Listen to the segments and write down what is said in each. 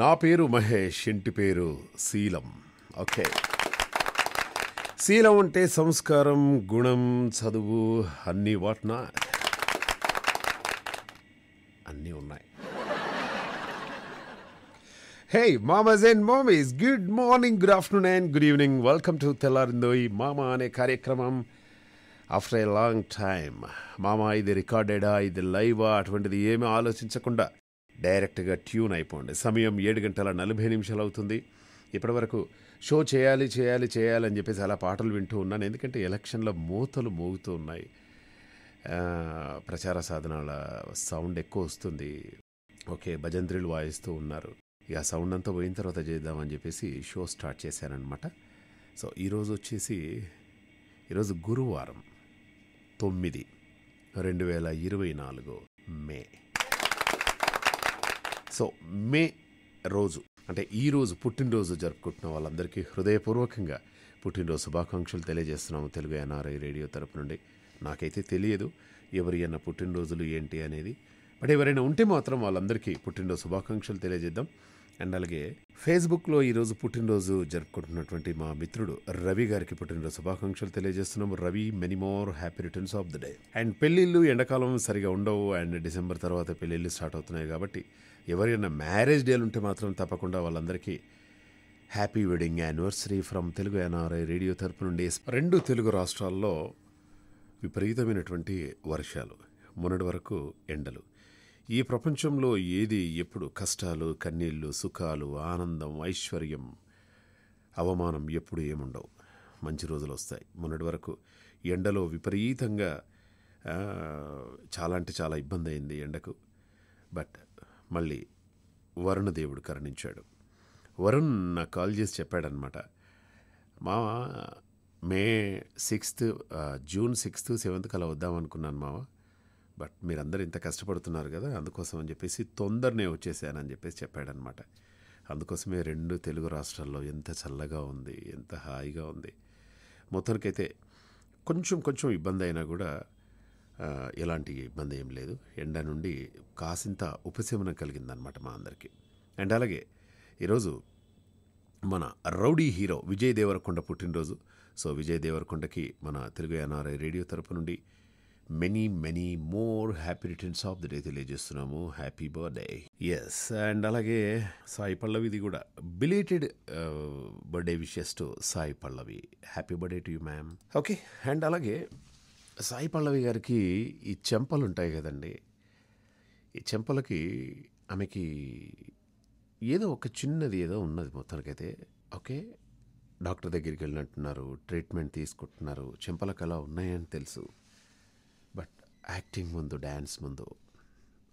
నా పేరు మహేష్ ఇంటి పేరు శీలం ఓకే శీలం అంటే సంస్కారం గుణం చదువు అన్నీ వాట్నా అన్నీ ఉన్నాయి హే మామాజ్ అండ్ మామీస్ good morning good afternoon and good evening welcome to తెల్లారిందోయి మామా అనే కార్యక్రమం ఆఫ్టర్ ఏ లాంగ్ టైమ్ మామా ఇది రికార్డెడా ఇది లైవా అటువంటిది ఏమీ ఆలోచించకుండా డైరెక్ట్గా ట్యూన్ అయిపోండి సమయం ఏడు గంటల నలభై నిమిషాలు అవుతుంది ఇప్పటివరకు షో చేయాలి చేయాలి చేయాలి అని చెప్పేసి అలా పాటలు వింటూ ఉన్నాను ఎందుకంటే ఎలక్షన్లో మూతలు మోగుతూ ఉన్నాయి ప్రచార సాధనాల సౌండ్ ఎక్కువ వస్తుంది ఓకే భజంత్రులు వాయిస్తూ ఉన్నారు ఇక సౌండ్ అంతా పోయిన తర్వాత చేద్దామని చెప్పేసి షో స్టార్ట్ చేశానమాట సో ఈరోజు వచ్చేసి ఈరోజు గురువారం తొమ్మిది రెండు వేల ఇరవై నాలుగు మే సో మే రోజు అంటే ఈరోజు పుట్టినరోజు జరుపుకుంటున్న వాళ్ళందరికీ హృదయపూర్వకంగా పుట్టినరోజు శుభాకాంక్షలు తెలియజేస్తున్నాము తెలుగు ఎన్ఆర్ఐ రేడియో తరపు నుండి నాకైతే తెలియదు ఎవరి అన్న పుట్టినరోజులు ఏంటి అనేది బట్ ఎవరైనా ఉంటే మాత్రం వాళ్ళందరికీ పుట్టినరోజు శుభాకాంక్షలు తెలియజేద్దాం అండ్ అలాగే ఫేస్బుక్లో ఈరోజు పుట్టినరోజు జరుపుకుంటున్నటువంటి మా మిత్రుడు రవి గారికి పుట్టినరోజు శుభాకాంక్షలు తెలియజేస్తున్నాం Ravi many more happy returns of the day and పెళ్ళిళ్ళు ఎండాకాలం సరిగా ఉండవు అండ్ డిసెంబర్ తర్వాత పెళ్ళిళ్ళు స్టార్ట్ అవుతున్నాయి కాబట్టి ఎవరైనా మ్యారేజ్ డేలు ఉంటే మాత్రం తప్పకుండా వాళ్ళందరికీ happy wedding anniversary from Telugu NRI radio తరపు నుండి రెండు తెలుగు రాష్ట్రాల్లో విపరీతమైనటువంటి వర్షాలు మొన్నటి వరకు ఎండలు ఈ ప్రపంచంలో ఏది ఎప్పుడు కష్టాలు కన్నీళ్ళు సుఖాలు ఆనందం ఐశ్వర్యం అవమానం ఎప్పుడు ఏముండవు మంచి రోజులు వస్తాయి మొన్నటి వరకు ఎండలో విపరీతంగా చాలా అంటే చాలా ఇబ్బంది అయింది ఎండకు బట్ మళ్ళీ వరుణదేవుడు కరుణించాడు వరుణ్ నాకు కాల్ చేసి చెప్పాడనమాట మావ May sixth June sixth seventh అలా వద్దాం అనుకున్నాను మావ బట్ మీరందరూ ఇంత కష్టపడుతున్నారు కదా అందుకోసం అని చెప్పేసి తొందరనే వచ్చేసానని చెప్పేసి చెప్పాడనమాట అందుకోసమే రెండు తెలుగు రాష్ట్రాల్లో ఎంత చల్లగా ఉంది ఎంత హాయిగా ఉంది మొత్తానికైతే కొంచెం కొంచెం ఇబ్బంది అయినా కూడా ఎలాంటి ఇబ్బంది ఏం లేదు ఎండ నుండి కాసింత ఉపశమనం కలిగిందనమాట మా అందరికీ అండ్ అలాగే ఈరోజు మన రౌడీ హీరో విజయ్ దేవరకొండ పుట్టినరోజు సో విజయ్ దేవరకొండకి మన తెలుగు ఎన్ఆర్ఐ రేడియో తరపు నుండి many many more happy returns of the day తెలియజేస్తున్నాము హ్యాపీ బర్త్డే ఎస్ అండ్ అలాగే సాయి పల్లవి ఇది కూడా belated birthday wishes to Sai Pallavi happy birthday to you ma'am okay and అలాగే సాయి పల్లవి గారికి ఈ చెంపలు ఉంటాయి కదండి ఈ చెంపలకి ఆమెకి ఏదో ఒక చిన్నది ఏదో ఉన్నది మొత్తానికైతే ఓకే డాక్టర్ దగ్గరికి వెళ్ళినట్టున్నారు ట్రీట్మెంట్ తీసుకుంటున్నారు చెంపలకు అలా ఉన్నాయని తెలుసు బట్ యాక్టింగ్ ముందు డ్యాన్స్ ముందు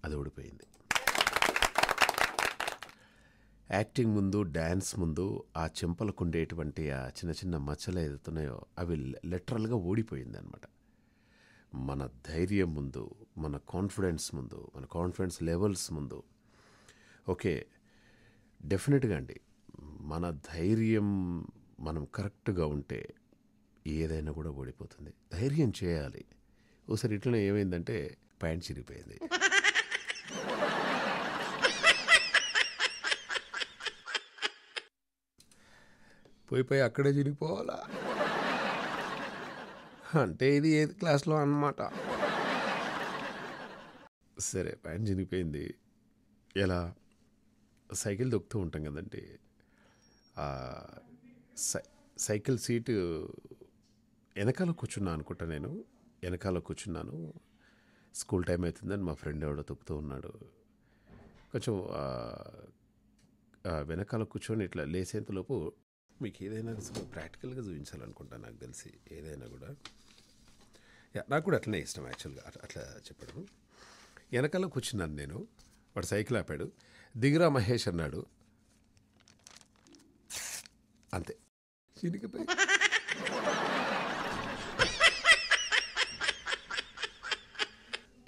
అది ఓడిపోయింది యాక్టింగ్ ముందు డ్యాన్స్ ముందు ఆ చెంపలకు ఉండేటువంటి ఆ చిన్న చిన్న మచ్చలు ఏదైతున్నాయో అవి లిటరల్గా ఓడిపోయింది అనమాట మన ధైర్యం ముందు మన కాన్ఫిడెన్స్ ముందు మన కాన్ఫిడెన్స్ లెవెల్స్ ముందు ఓకే డెఫినెట్గా అండి మన ధైర్యం మనం కరెక్ట్గా ఉంటే ఏదైనా కూడా ఓడిపోతుంది ధైర్యం చేయాలి ఒకసారి ఇట్లనే ఏమైందంటే ప్యాంట్ చిరిగిపోయింది పోయి పోయి అక్కడే చిరిగిపోవాలా అంటే ఇది ఏది క్లాస్లో అనమాట సరే ప్యాంట్ చినిగిపోయింది ఎలా సైకిల్ దొక్కుతూ ఉంటాం కదండి సైకిల్ సీటు వెనకాల కూర్చున్నా అనుకుంటా నేను వెనకాల కూర్చున్నాను స్కూల్ టైం అవుతుందని మా ఫ్రెండ్ ఎవడో తొక్కుతూ ఉన్నాడు కొంచెం వెనకాల కూర్చొని ఇట్లా లేసేంతలోపు మీకు ఏదైనా ప్రాక్టికల్గా చూపించాలనుకుంటా నాకు తెలిసి ఏదైనా కూడా నాకు కూడా అట్లనే ఇష్టం యాక్చువల్గా అట్లా చెప్పడం వెనకాల కూర్చున్నాను నేను వాడు సైకిల్ ఆపాడు దిగిరా మహేష్ అన్నాడు అంతే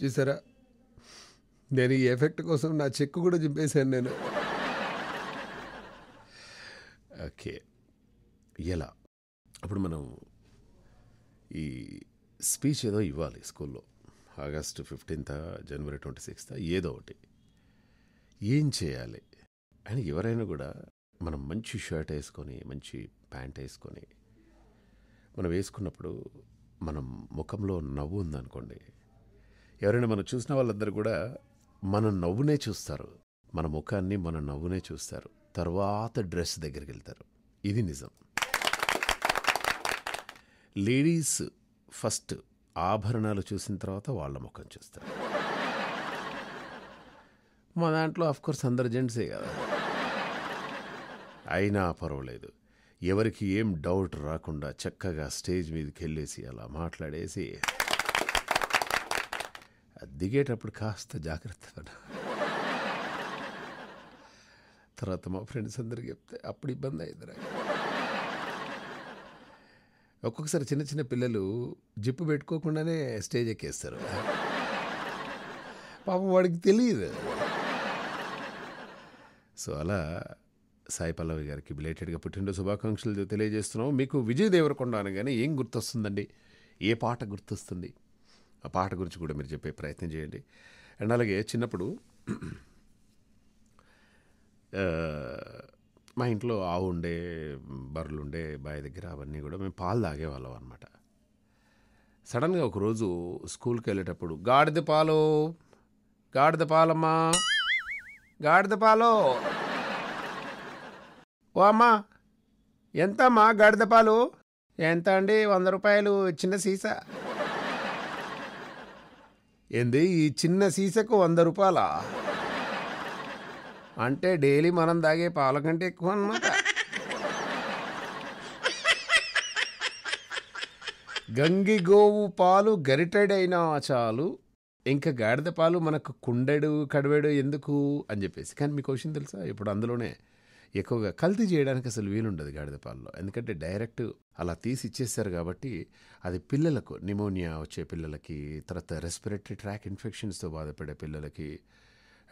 చూసారా నేను ఈ ఎఫెక్ట్ కోసం నా చెక్కు కూడా చింపేశాను నేను ఓకే ఎలా అప్పుడు మనం ఈ స్పీచ్ ఏదో ఇవ్వాలి స్కూల్లో August fifteenth January twenty sixth ఏదో ఒకటి ఏం చేయాలి అని ఎవరైనా కూడా మనం మంచి షర్ట్ వేసుకొని మంచి ప్యాంట్ వేసుకొని మనం వేసుకున్నప్పుడు మనం ముఖంలో నవ్వు ఉందనుకోండి ఎవరైనా మనం చూసిన వాళ్ళందరూ కూడా మన నవ్వునే చూస్తారు మన ముఖాన్ని మన నవ్వునే చూస్తారు తర్వాత డ్రెస్ దగ్గరికి వెళ్తారు ఇది నిజం లేడీస్ ఫస్ట్ ఆభరణాలు చూసిన తర్వాత వాళ్ళ ముఖం చూస్తారు మా దాంట్లో కోర్స్ అందరు జెంట్సే కదా అయినా పర్వాలేదు ఎవరికి ఏం డౌట్ రాకుండా చక్కగా స్టేజ్ మీదకి వెళ్ళేసి అలా మాట్లాడేసి దిగేటప్పుడు కాస్త జాగ్రత్త తర్వాత మా ఫ్రెండ్స్ అందరికి చెప్తే అప్పుడు ఇబ్బంది అయింది ఒక్కొక్కసారి చిన్న చిన్న పిల్లలు జిప్పు పెట్టుకోకుండానే స్టేజ్ ఎక్కేస్తారు పాపం వాడికి తెలియదు సో అలా సాయి పల్లవి గారికి బిలేటెడ్గా పుట్టిన శుభాకాంక్షలు తెలియజేస్తున్నాం మీకు విజయ్ దేవరకొండ అనగానే ఏం గుర్తొస్తుందండి ఏ పాట గుర్తొస్తుంది ఆ పాట గురించి కూడా మీరు చెప్పే ప్రయత్నం చేయండి అండ్ అలాగే చిన్నప్పుడు మా ఇంట్లో ఆవు ఉండే బర్రెలు ఉండే బావి దగ్గర అవన్నీ కూడా మేము పాలు తాగేవాళ్ళం అనమాట సడన్గా ఒకరోజు స్కూల్కి వెళ్ళేటప్పుడు గాడిద పాలు గాడిద పాలమ్మా గాడిద పాలు ఓ అమ్మా ఎంతమ్మా గాడిద పాలు ఎంత అండి వంద రూపాయలు చిన్న సీసా ఏంది ఈ చిన్న సీసాకు వంద రూపాయలా అంటే డైలీ మనం తాగే పాల కంటే ఎక్కువ అనమాట గంగి గోవు పాలు గరిటెడైనా చాలు ఇంకా గాడిద పాలు మనకు కుండెడు కడవేడు ఎందుకు అని చెప్పేసి కానీ మీకు క్వశ్చన్ తెలుసా ఇప్పుడు అందులోనే ఎక్కువగా కల్తీ చేయడానికి అసలు వీలుండదు గాడిద పాలలో ఎందుకంటే డైరెక్ట్ అలా తీసి ఇచ్చేస్తారు కాబట్టి అది పిల్లలకు నిమోనియా వచ్చే పిల్లలకి తర్వాత రెస్పిరేటరీ ట్రాక్ ఇన్ఫెక్షన్స్తో బాధపడే పిల్లలకి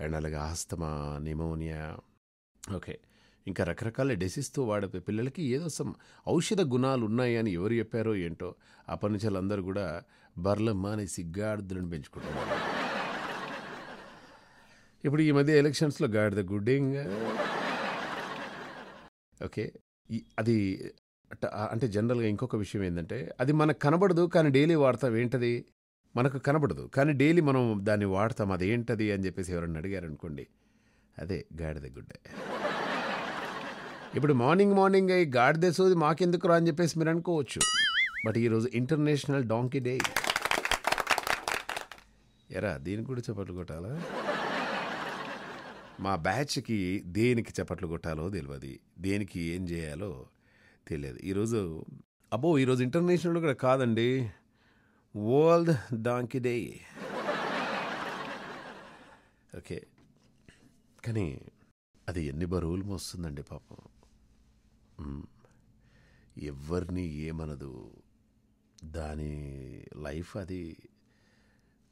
అండ్ అలాగే ఆస్తమా నిమోనియా ఓకే ఇంకా రకరకాల డెసిస్తో వాడే పిల్లలకి ఏదో సమ్ ఔషధ గుణాలు ఉన్నాయని ఎవరు చెప్పారో ఏంటో ఆ కూడా బర్లమ్మ అనే సిగ్గాడుదులను పెంచుకుంటారు ఇప్పుడు ఈ మధ్య ఎలక్షన్స్లో ద గుడ్డింగ్ ఓకే అది అంటే జనరల్గా ఇంకొక విషయం ఏంటంటే అది మనకు కనబడదు కానీ డైలీ వాడతాం ఏంటది మనకు కనబడదు కానీ డైలీ మనం దాన్ని వాడతాం అదేంటది అని చెప్పేసి ఎవరన్నా అడిగారనుకోండి అదే గాడిద గుడ్డ ఇప్పుడు మార్నింగ్ మార్నింగ్ అయ్యి గాడిద సోది మాకెందుకు రా అని చెప్పేసి మీరు అనుకోవచ్చు బట్ ఈరోజు ఇంటర్నేషనల్ డాంకీ డే ఎరా దీనికి కూడా చెప్పట్లు కొట్టాలా మా బ్యాచ్కి దేనికి చెప్పట్లు కొట్టాలో తెలియదు దేనికి ఏం చేయాలో తెలియదు ఈరోజు అబ్బో ఈరోజు ఇంటర్నేషనల్ కూడా కాదండి World Donkey డే ఓకే కానీ అది ఎన్ని బరువులు మోస్తుందండి పాపం ఎవరిని ఏమనదు దాని లైఫ్ అది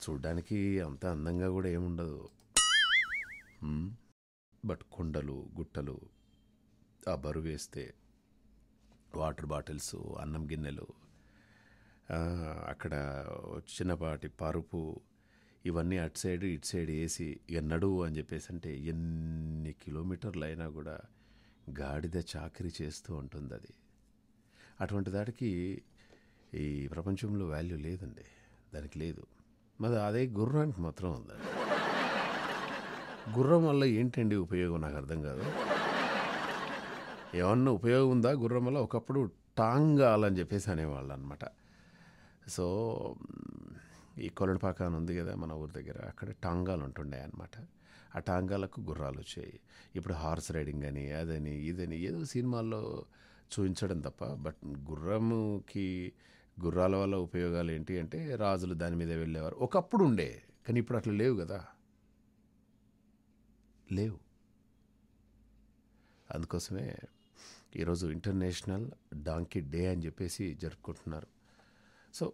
చూడ్డానికి అంత అందంగా కూడా ఏముండదు బట్ కొండలు గుట్టలు ఆ బరువు వేస్తే వాటర్ బాటిల్స్ అన్నం గిన్నెలు అక్కడ చిన్నపాటి పరుపు ఇవన్నీ అటు సైడ్ ఇటు సైడ్ వేసి ఇక నడువు అని చెప్పేసి అంటే ఎన్ని కిలోమీటర్లు అయినా కూడా గాడిద చాకరి చేస్తూ ఉంటుంది అది అటువంటి దాటికి ఈ ప్రపంచంలో వాల్యూ లేదండి దానికి లేదు మరి అదే గుర్రానికి మాత్రం ఉందండి గుర్రం వల్ల ఏంటండి ఉపయోగం నాకు అర్థం కాదు ఏమన్నా ఉపయోగం ఉందా గుర్రం వల్ల ఒకప్పుడు టాంగ్ అని చెప్పేసి అనేవాళ్ళు అనమాట సో ఈ కొలడపాక అని ఉంది కదా మన ఊరి దగ్గర అక్కడ టాంగాలు ఉంటుండే అనమాట ఆ టాంగాలకు గుర్రాలు వచ్చాయి ఇప్పుడు హార్స్ రైడింగ్ అని అదని ఇదని ఏదో సినిమాల్లో చూపించడం తప్ప బట్ గుర్రముకి గుర్రాల వల్ల ఉపయోగాలు ఏంటి అంటే రాజులు దాని మీద వెళ్ళేవారు ఒకప్పుడు ఉండే కానీ ఇప్పుడు అట్లా లేవు కదా లేవు అందుకోసమే ఈరోజు ఇంటర్నేషనల్ డాంకీ డే అని చెప్పేసి జరుపుకుంటున్నారు సో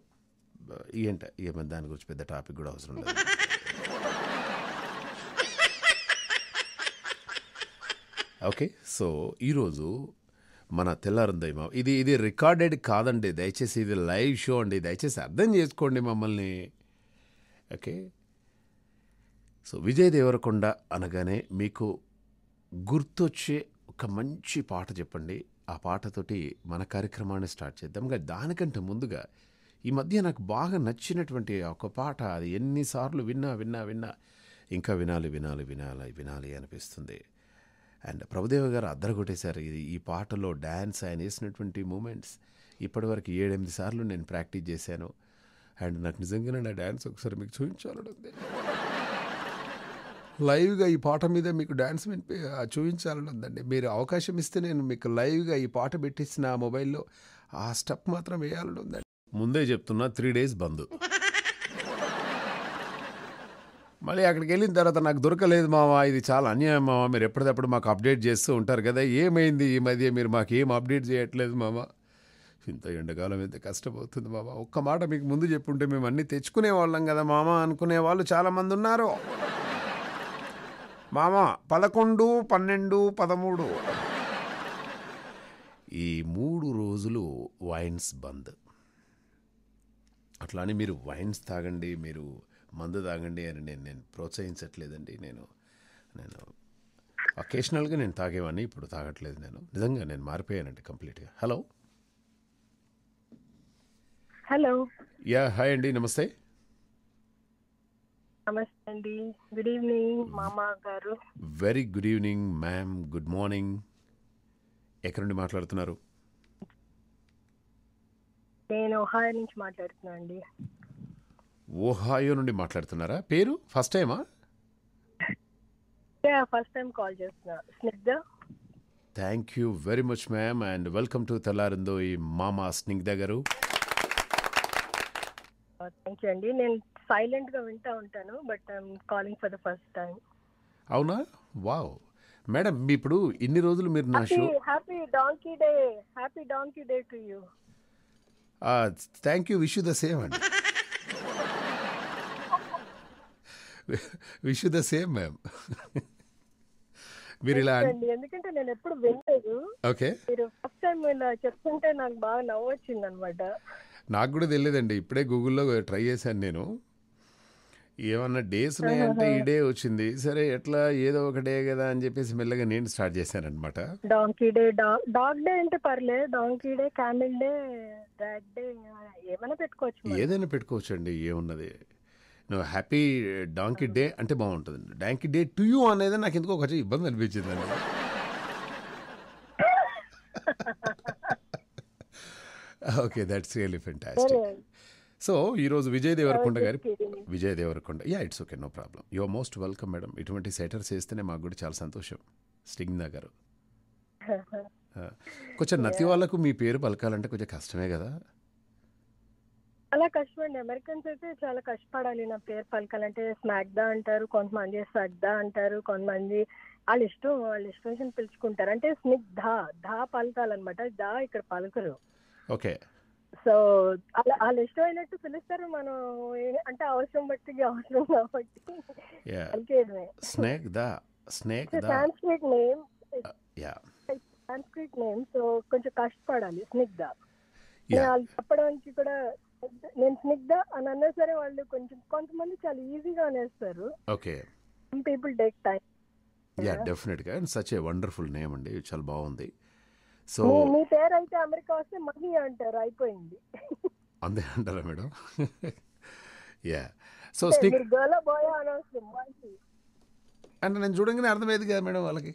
ఏంట ఏమైనా దాని గురించి పెద్ద టాపిక్ కూడా అవసరం లేదు ఓకే సో ఈరోజు మన తెల్లారుందయ్య ఇది ఇది రికార్డెడ్ కాదండి దయచేసి ఇది లైవ్ షో అండి దయచేసి అర్థం చేసుకోండి మమ్మల్ని ఓకే సో విజయ్ దేవరకొండ అనగానే మీకు గుర్తొచ్చే ఒక మంచి పాట చెప్పండి ఆ పాటతోటి మన కార్యక్రమాన్ని స్టార్ట్ చేద్దాం కానీ దానికంటే ముందుగా ఈ మధ్య నాకు బాగా నచ్చినటువంటి ఒక పాట అది ఎన్నిసార్లు విన్నా విన్నా విన్నా ఇంకా వినాలి వినాలి వినాలి వినాలి అనిపిస్తుంది అండ్ ప్రభుదేవ గారు కొట్టేశారు ఇది ఈ పాటలో డ్యాన్స్ ఆయన వేసినటువంటి మూమెంట్స్ ఇప్పటివరకు ఏడెనిమిది సార్లు నేను ప్రాక్టీస్ చేశాను అండ్ నాకు నిజంగానే నా డ్యాన్స్ ఒకసారి మీకు చూపించాలనుంది లైవ్గా ఈ పాట మీద మీకు డ్యాన్స్ వినిపి ఉందండి మీరు అవకాశం ఇస్తే నేను మీకు లైవ్గా ఈ పాట పెట్టేసి నా మొబైల్లో ఆ స్టెప్ మాత్రం వేయాలని ఉందండి ముందే చెప్తున్నా త్రీ డేస్ బంద్ మళ్ళీ అక్కడికి వెళ్ళిన తర్వాత నాకు దొరకలేదు మావా ఇది చాలా అన్యాయం మావా మీరు ఎప్పటికప్పుడు మాకు అప్డేట్ చేస్తూ ఉంటారు కదా ఏమైంది ఈ మధ్య మీరు మాకు ఏం అప్డేట్ చేయట్లేదు మామ ఇంత ఎండకాలం ఎంత కష్టపోతుంది బాబా ఒక్క మాట మీకు ముందు చెప్పుంటే మేము అన్నీ తెచ్చుకునే వాళ్ళం కదా మామ అనుకునే వాళ్ళు చాలామంది ఉన్నారు మామ పదకొండు పన్నెండు పదమూడు ఈ మూడు రోజులు వైన్స్ బంద్ అట్లా అని మీరు వైన్స్ తాగండి మీరు మందు తాగండి అని నేను నేను ప్రోత్సహించట్లేదండి నేను నేను అకేషనల్గా నేను తాగేవాడిని ఇప్పుడు తాగట్లేదు నేను నిజంగా నేను మారిపోయానండి కంప్లీట్గా హలో హలో యా హాయ్ అండి నమస్తే నమస్తే అండి గుడ్ ఈవినింగ్ మామా గారు very good evening ma'am good morning ఎక్కడి నుండి మాట్లాడుతున్నారు నేను ఒహాయో నుంచి మాట్లాడుతున్నా అండి ఓహాయో నుండి మాట్లాడుతున్నారా పేరు ఫస్ట్ టైమా ఫస్ట్ టైం కాల్ చేస్తున్నా Snigdha thank you very much ma'am and welcome to తెల్లారిందో ఈ మామా స్నిగ్ధ గారు థ్యాంక్ uh, యూ అండి నేను సైలెంట్గా వింటా ఉంటాను but I'm calling for the first time అవునా వావ్ మేడం ఇప్పుడు ఇన్ని రోజులు మీరు నా show happy donkey day happy donkey day to you thank you wish the same అండి విష్ ద సేమ్ మ్యామ్ మీరు ఇలా ఎందుకంటే నేను ఎప్పుడు వినలేదు ఓకే మీరు ఫస్ట్ టైం ఇలా చెప్తుంటే నాకు బాగా నవ్వు వచ్చింది అనమాట నాకు కూడా తెలియదండి ఇప్పుడే గూగుల్లో ట్రై చేశాను నేను ఏమన్నా డేస్ ఉన్నాయంటే ఈ డే వచ్చింది సరే ఎట్లా ఏదో ఒక డే కదా అని చెప్పేసి మెల్లగా నేను స్టార్ట్ అనమాట డాంకీ డే డాగ్ డే అంటే పర్లేదు donkey day candle day dog day ఏమైనా పెట్టుకోవచ్చు ఏదైనా పెట్టుకోవచ్చు అండి ఏమున్నది నువ్వు హ్యాపీ డాంకీ డే అంటే బాగుంటుంది డాంకీ డే టు యూ అనేది నాకు ఎందుకు ఒక ఇబ్బంది అనిపించింది అండి okay that's real fantastic so ఈరోజు విజయ్ దేవరకొండ గారి Vijay Devarakonda yeah it's okay no problem are most welcome madam ఇటువంటి సెటర్స్ చేస్తేనే మాకు కూడా చాలా సంతోషం స్టిగ్నా గారు uh, కొంచెం నతి వాళ్ళకు మీ పేరు పలకాలంటే కొంచెం కష్టమే కదా అలా కష్టం అండి అమెరికన్స్ అయితే చాలా కష్టపడాలి నా పేరు పలకాలంటే దా అంటారు కొంతమంది దా అంటారు కొంతమంది వాళ్ళు ఇష్టం వాళ్ళ ఇష్టం పిలుచుకుంటారు అంటే స్నిగ్ధ ధా పలకాలన్నమాట ధా ఇక్కడ పలకరు ఓకే సో అలా వాళ్ళు ఇష్టం అయినట్టు పిలుస్తారు మనం అంటే అవసరం బట్టి అవసరం కాబట్టి స్నేక్ దా స్నేక్ దా Sanskrit name yeah Sanskrit name so కొంచెం కష్టపడాలి స్నిగ్ధ వాళ్ళు చెప్పడానికి కూడా నేను స్నిగ్ధ అని అన్నా సరే వాళ్ళు కొంచెం కొంతమంది చాలా ఈజీగా అనేస్తారు okay people take time yeah డెఫినెట్గా and such a wonderful name అండి చాలా బాగుంది సో మీ పేరు అయితే అమెరికా వస్తే మహి అంటారు అయిపోయింది అందే అంటారా మేడం యా సో స్నిక్ అంటే నేను చూడంగానే అర్థమైంది కదా మేడం వాళ్ళకి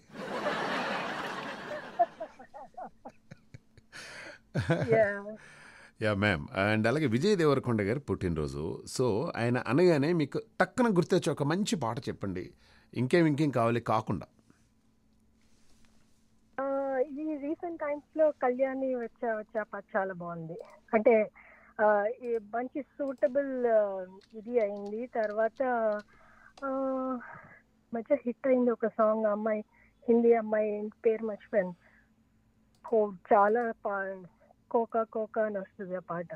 యా మ్యామ్ అండ్ అలాగే విజయ్ దేవరకొండ గారు పుట్టినరోజు సో ఆయన అనగానే మీకు టక్కున గుర్తొచ్చి ఒక మంచి పాట చెప్పండి ఇంకేం ఇంకేం కావాలి కాకుండా రీసెంట్ టైమ్స్ లో కళ్యాణి వచ్చా వచ్చా చాలా బాగుంది అంటే మంచి సూటబుల్ ఇది అయింది తర్వాత మంచిగా హిట్ అయింది ఒక సాంగ్ అమ్మాయి హిందీ అమ్మాయి పేరు మర్చిపోయాను చాలా పా కోకా కోకా అని వస్తుంది ఆ పాట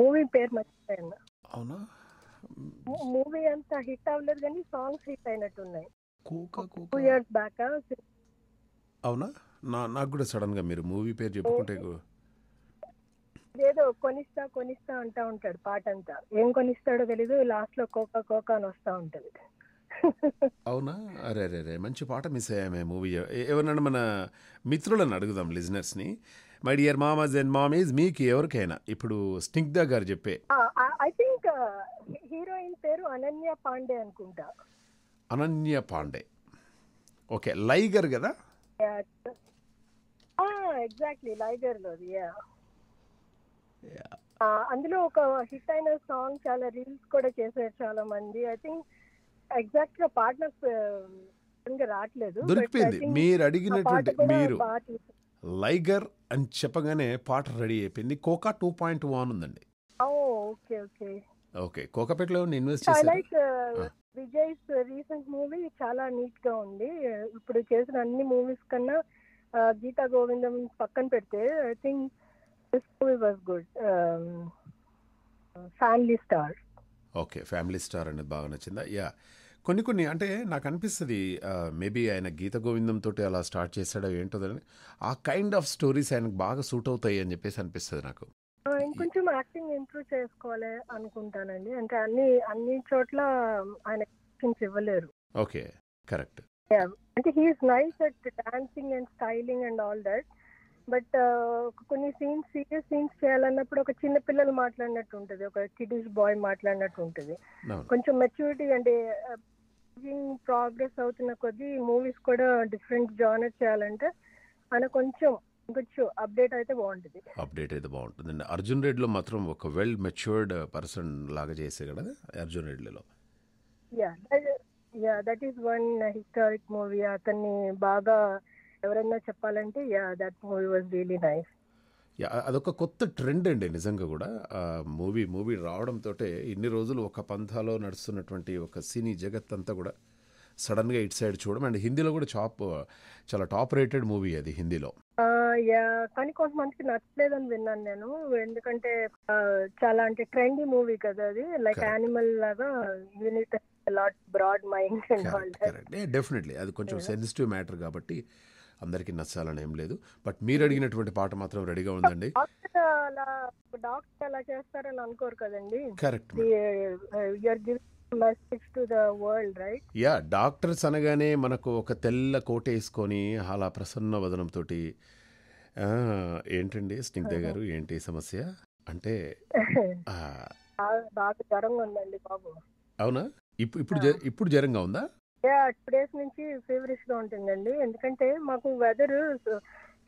మూవీ పేరు మర్చిపోయాను అవునా మూవీ అంత హిట్ అవ్వలేదు కానీ సాంగ్స్ హిట్ అయినట్టున్నాయి టూ ఇయర్స్ బ్యాక్ అవునా నా నాకు కూడా సడన్గా మీరు మూవీ పేరు చెప్పుకుంటే ఏదో కొనిస్తా కొనిస్తా అంటా ఉంటాడు పాట అంతా ఏం కొనిస్తాడో తెలీదు లాస్ట్ లో కోకా కోకా అని వస్తా ఉంటది అవునా అరే అరే అరే మంచి పాట మిస్ అయ్యామే మూవీ ఎవరినైనా మన మిత్రులను అడుగుదాం లిజనర్స్ని మై డియర్ మామాజ్ అండ్ మామీస్ మీకు ఎవరికైనా ఇప్పుడు స్నిగ్ధ గారు చెప్పే ఐ థింక్ హీరోయిన్ పేరు అనన్య పాండే అనుకుంటా అనన్య పాండే ఓకే లైగర్ కదా ఎగ్జాక్ట్లీ ah, లైగర్లోది అందులో ఒక హిట్ అయిన సాంగ్ చాలా రీల్స్ కూడా చేశారు చాలా మంది ఐ థింక్ ఎగ్జాక్ట్ గా పార్ట్నర్స్ రావట్లేదు దొరికిపోయింది మీరు అడిగినటువంటి మీరు లైగర్ అని చెప్పగానే పాట రెడీ అయిపోయింది కోకా టూ పాయింట్ వన్ ఉందండి ఓకే oh, ఓకే ఓకే కోకపేటలో ఇన్వెస్ట్ ఐ లైక్ విజయ్స్ రీసెంట్ మూవీ చాలా నీట్ గా ఉంది ఇప్పుడు చేసిన అన్ని మూవీస్ కన్నా గీతా uh, గోవిందం పక్కన పెడితే I think this movie was good family star okay family star అనేది బాగా నచ్చిందా యా కొన్ని కొన్ని అంటే నాకు అనిపిస్తుంది మేబీ uh, ఆయన గీత గోవిందం తోటి అలా స్టార్ట్ చేశాడో ఏంటో ఆ కైండ్ ఆఫ్ స్టోరీస్ ఆయనకు బాగా సూట్ అవుతాయి అని చెప్పేసి అనిపిస్తుంది నాకు ఇంకొంచెం యాక్టింగ్ ఇంప్రూవ్ చేసుకోవాలి అనుకుంటానండి అంటే అన్ని అన్ని చోట్ల ఆయన ఇవ్వలేరు ఓకే కరెక్ట్ అంటే he's nice at dancing and styling and all that but కొన్ని సీన్స్ సీరియస్ సీన్స్ చేయాలన్నప్పుడు ఒక చిన్న పిల్లలు మాట్లాడినట్టు ఉంటుంది ఒక కిడిష్ బాయ్ మాట్లాడినట్టు ఉంటుంది కొంచెం మెచ్యూరిటీ అంటే ప్రోగ్రెస్ అవుతున్న కొద్దీ మూవీస్ కూడా డిఫరెంట్ జానర్ చేయాలంటే ఆయన కొంచెం అప్డేట్ అయితే బాగుంటుంది అప్డేట్ అయితే బాగుంటుందండి అర్జున్ రెడ్డిలో మాత్రం ఒక వెల్ మెచ్యూర్డ్ పర్సన్ లాగా చేసే కదా అర్జున్ రెడ్డిలో yeah yeah that is one historic movie అతన్ని బాగా ఎవరైనా చెప్పాలంటే yeah that movie was really nice yeah అదొక కొత్త ట్రెండ్ అండి నిజంగా కూడా మూవీ మూవీ రావడంతో ఇన్ని రోజులు ఒక పంథాలో నడుస్తున్నటువంటి ఒక సినీ జగత్ అంతా కూడా సడన్గా ఇటు సైడ్ చూడడం అండ్ హిందీలో కూడా చాప్ చాలా టాప్ రేటెడ్ మూవీ అది హిందీలో కానీ కొంతమందికి నచ్చలేదని విన్నాను నేను ఎందుకంటే చాలా అంటే ట్రెండీ మూవీ కదా అది లైక్ యానిమల్ లాగా unit lot broad mind and definitely అది కొంచెం సెన్సిటివ్ మ్యాటర్ కాబట్టి అందరికి నచ్చాలని ఏం లేదు బట్ మీరు అడిగినటువంటి పాట మాత్రం రెడీగా ఉందండి డాక్టర్ అలా చేస్తారని అనుకోరు కదండి కరెక్ట్ యా డాక్టర్స్ అనగానే మనకు ఒక తెల్ల కోట వేసుకొని అలా ప్రసన్న వదనంతో ఏంటండి స్నిగ్ధ గారు? ఏంటి సమస్య? అంటే బాగా జ్వరంగా ఉందండి బాబు. అవునా? ఇప్పు ఇప్పుడు జ ఇప్పుడు జ్వరంగా ఉందా? యా! 2 డేస్ నుంచి ఫీవరిష్‌గా ఉంటుందండి. ఎందుకంటే మాకు వెదరు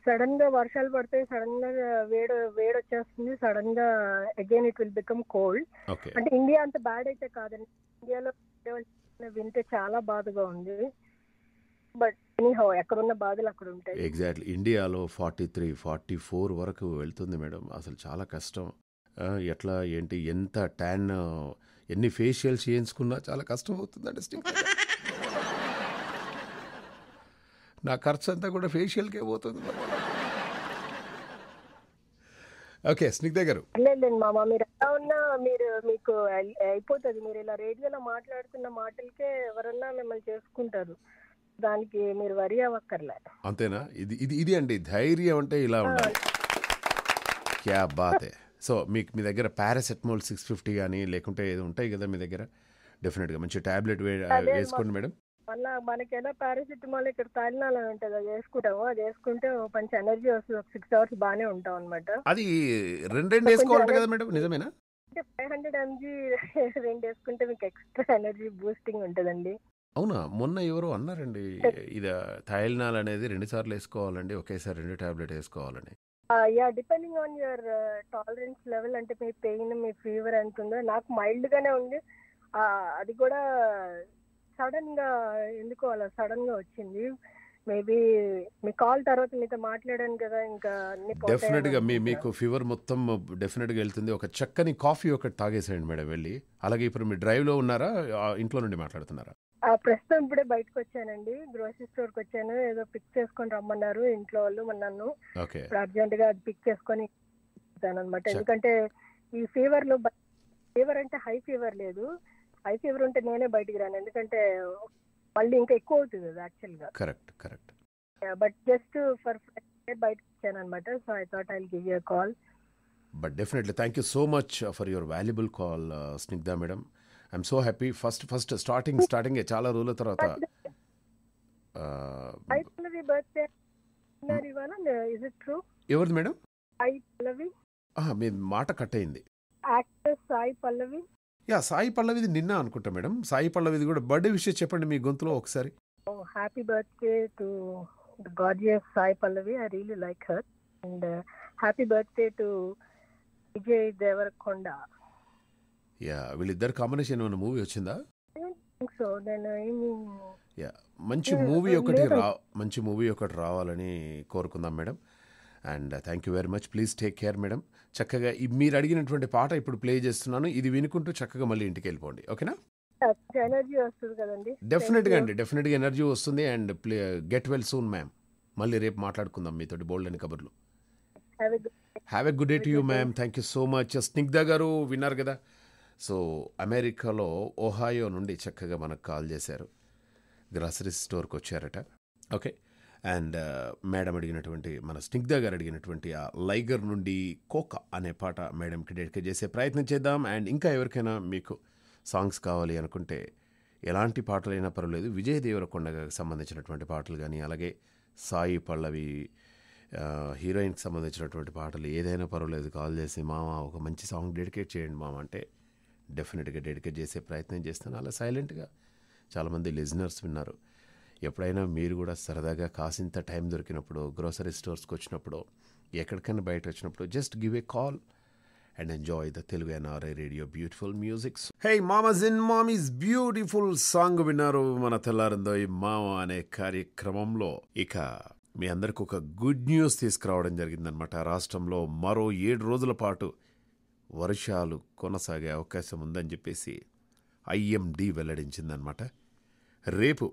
సడన్ గా వర్షాలు పడతాయి. సడెన్‌గా వేడి వేడొచ్చేస్తుంది. గా again it will become cold. అంటే ఇండియా అంత బ్యాడ్ అయితే కాదండి. ఇండియాలో వింటే చాలా బాధగా ఉంది. బట్ ఎక్కడున్న బాధలు అక్కడ ఎగ్జాక్ట్లీ ఇండియాలో ఫార్టీ త్రీ ఫార్టీ ఫోర్ వరకు వెళ్తుంది మేడం అసలు చాలా కష్టం ఎట్లా ఏంటి ఎంత ట్యాన్ ఎన్ని ఫేషియల్స్ చేయించుకున్నా చాలా కష్టం అవుతుంది అండి నా ఖర్చు అంతా కూడా ఫేషియల్కే పోతుంది ఓకే స్నిగ్ధ గారు లేదు మామ మీరు ఎలా ఉన్నా మీరు మీకు అయిపోతుంది మీరు ఇలా రేడియోలో మాట్లాడుతున్న మాటలకే ఎవరన్నా మిమ్మల్ని చేసుకుంటారు దానికి మీరు వరి అవ్వక్కర్లే అంతేనా ఇది ఇది ఇది అండి ధైర్యం అంటే ఇలా ఉండాలి క్యా బాతే సో మీకు మీ దగ్గర పారాసెటమాల్ సిక్స్ ఫిఫ్టీ కానీ లేకుంటే ఏదో ఉంటాయి కదా మీ దగ్గర డెఫినెట్గా మంచి టాబ్లెట్ వేసుకోండి మేడం మళ్ళీ మనకి మనకేదో పారాసిటమాల్ ఇక్కడ తాలినాలు ఉంటుంది అది వేసుకుంటాము అది వేసుకుంటే మంచి ఎనర్జీ వస్తుంది ఒక సిక్స్ అవర్స్ బాగానే ఉంటాం అనమాట అది రెండు రెండు వేసుకోవాలి కదా మేడం నిజమేనా అంటే ఫైవ్ హండ్రెడ్ ఎంజీ రెండు వేసుకుంటే మీకు ఎక్స్ట్రా ఎనర్జీ బూస్టింగ్ ఉంటుందండి అవునా? మొన్న ఎవరో అన్నారండి. ఇది థైల్‌నాల్ అనేది రెండు సార్లు వేసుకోవాలండి ఒకేసారి రెండు టాబ్లెట్ వేసుకోవాలండి yeah depending on your tolerance level అంటే మీ పెయిన్, మీ ఫీవర్ ఎంతుందో నాకు మైల్డ్‌గానే ఉంది. అది కూడా సడన్గా ఎందుకో అలా గా వచ్చింది. మేబీ మీ కాల్ తర్వాత మీతో మాట్లాడాను కదా! ఇంకా డెఫినెట్‌గా మీ మీకు ఫీవర్ మొత్తం డెఫినెట్‌గా వెళ్తుంది ఒక చక్కని కాఫీ ఒకటి తాగేసేయండి మేడం వెళ్ళి అలాగే ఇప్పుడు మీరు డ్రైవ్‌లో ఉన్నారా? ఇంట్లో నుండి మాట్లాడుతున్నారా? ప్రస్తుతం ఇప్పుడే బయటకు వచ్చానండి గ్రోసరీ స్టోర్ కి వచ్చాను ఏదో పిక్ చేసుకొని రమ్మన్నారు ఇంట్లో వాళ్ళు మన నన్ను అర్జెంట్ గా అది పిక్ చేసుకొని అనమాట ఎందుకంటే ఈ ఫీవర్ లో ఫీవర్ అంటే హై ఫీవర్ లేదు హై ఫీవర్ ఉంటే నేనే బయటికి రాను ఎందుకంటే మళ్ళీ ఇంకా ఎక్కువ అవుతుంది యాక్చువల్ గా correct correct but just for బయట వచ్చాను అనమాట so I thought I give you call but definitely thank you so much for your valuable call Snigdha madam I'm so happy first first starting starting చాలా రోజుల తర్వాత uh, ఎవరిది madam పల్లవి మీ మాట cut అయింది Sai Pallavi yeah Sai పల్లవిది నిన్న అనుకుంటా మేడం సాయి పల్లవిది కూడా బర్త్డే విషయం చెప్పండి మీ గొంతులో ఒకసారి happy birthday to gorgeous Sai Pallavi I really like her and happy birthday to Vijay Devarakonda yeah వీళ్ళిద్దరు కాంబినేషన్ ఏమైనా మూవీ వచ్చిందా యా మంచి మూవీ ఒకటి రా మంచి మూవీ ఒకటి రావాలని కోరుకుందాం madam and thank you very much please take care madam చక్కగా మీరు అడిగినటువంటి పాట ఇప్పుడు ప్లే చేస్తున్నాను ఇది వినుకుంటూ చక్కగా మళ్ళీ ఇంటికి వెళ్ళిపోండి ఓకేనా డెఫినెట్గా అండి డెఫినెట్గా ఎనర్జీ వస్తుంది and get well soon ma'am మళ్ళీ రేపు మాట్లాడుకుందాం మీతో బోల్డ్ అని కబుర్లు have a good day to you ma'am thank you so much Snigdha garu విన్నారు కదా సో అమెరికాలో ఓహాయో నుండి చక్కగా మనకు కాల్ చేశారు గ్రాసరీ స్టోర్కి వచ్చారట ఓకే అండ్ మేడం అడిగినటువంటి మన స్నిగ్ధ గారు అడిగినటువంటి ఆ లైగర్ నుండి కోక అనే పాట మేడంకి డెడికేట్ చేసే ప్రయత్నం చేద్దాం అండ్ ఇంకా ఎవరికైనా మీకు సాంగ్స్ కావాలి అనుకుంటే ఎలాంటి పాటలైనా పర్వాలేదు విజయ్ దేవరకొండగా సంబంధించినటువంటి పాటలు కానీ అలాగే సాయి పల్లవి హీరోయిన్కి సంబంధించినటువంటి పాటలు ఏదైనా పర్వాలేదు కాల్ చేసి మామ ఒక మంచి సాంగ్ డెడికేట్ చేయండి మామ అంటే డెఫినెట్గా డెడికేట్ చేసే ప్రయత్నం చేస్తాను అలా సైలెంట్గా చాలామంది లిజనర్స్ విన్నారు ఎప్పుడైనా మీరు కూడా సరదాగా కాసింత టైం దొరికినప్పుడు గ్రోసరీ స్టోర్స్కి వచ్చినప్పుడు ఎక్కడికైనా బయట వచ్చినప్పుడు just give a call and enjoy the Telugu NRI radio beautiful musics hey mamas in mamis beautiful song విన్నారు మన తెల్లారిందో ఈ మామ అనే కార్యక్రమంలో ఇక మీ అందరికి ఒక గుడ్ న్యూస్ తీసుకురావడం జరిగిందనమాట రాష్ట్రంలో మరో ఏడు రోజుల పాటు వర్షాలు కొనసాగే అవకాశం ఉందని చెప్పేసి ఐఎండి వెల్లడించిందనమాట రేపు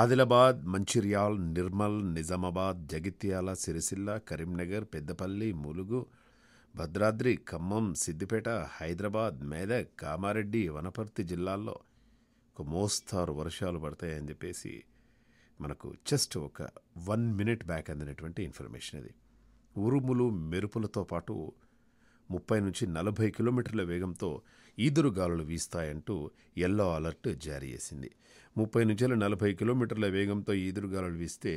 ఆదిలాబాద్ మంచిర్యాల్ నిర్మల్ నిజామాబాద్ జగిత్యాల సిరిసిల్ల కరీంనగర్ పెద్దపల్లి ములుగు భద్రాద్రి ఖమ్మం సిద్దిపేట హైదరాబాద్ మేదక్ కామారెడ్డి వనపర్తి జిల్లాల్లో ఒక మోస్తారు వర్షాలు పడతాయని చెప్పేసి మనకు జస్ట్ ఒక వన్ మినిట్ బ్యాక్ అందినటువంటి ఇన్ఫర్మేషన్ ఇది ఉరుములు మెరుపులతో పాటు ముప్పై నుంచి నలభై కిలోమీటర్ల వేగంతో ఈదురు గాలులు వీస్తాయంటూ ఎల్లో అలర్ట్ జారీ చేసింది ముప్పై నుంచి నలభై కిలోమీటర్ల వేగంతో ఈదురు గాలులు వీస్తే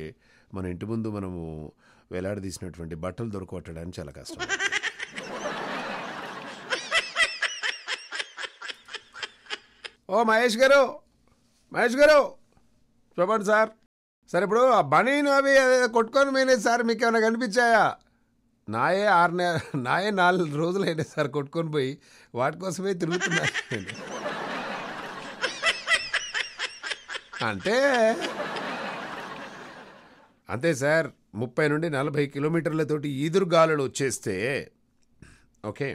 మన ఇంటి ముందు మనము వేలాడదీసినటువంటి బట్టలు దొరకొట్టడానికి చాలా కష్టం ఓ మహేష్ గారు మహేష్ గారు చెప్పండి సార్ సార్ ఇప్పుడు ఆ బనీను అవి కొట్టుకొని మేనేజ్ సార్ మీకు ఏమైనా కనిపించాయా నాయే ఆరు నెల నాయే నాలుగు రోజులు సార్ కొట్టుకొని పోయి వాటి కోసమే తిరుగుతున్నా అంటే అంతే సార్ ముప్పై నుండి నలభై కిలోమీటర్లతోటి ఈదురుగాలులు వచ్చేస్తే ఓకే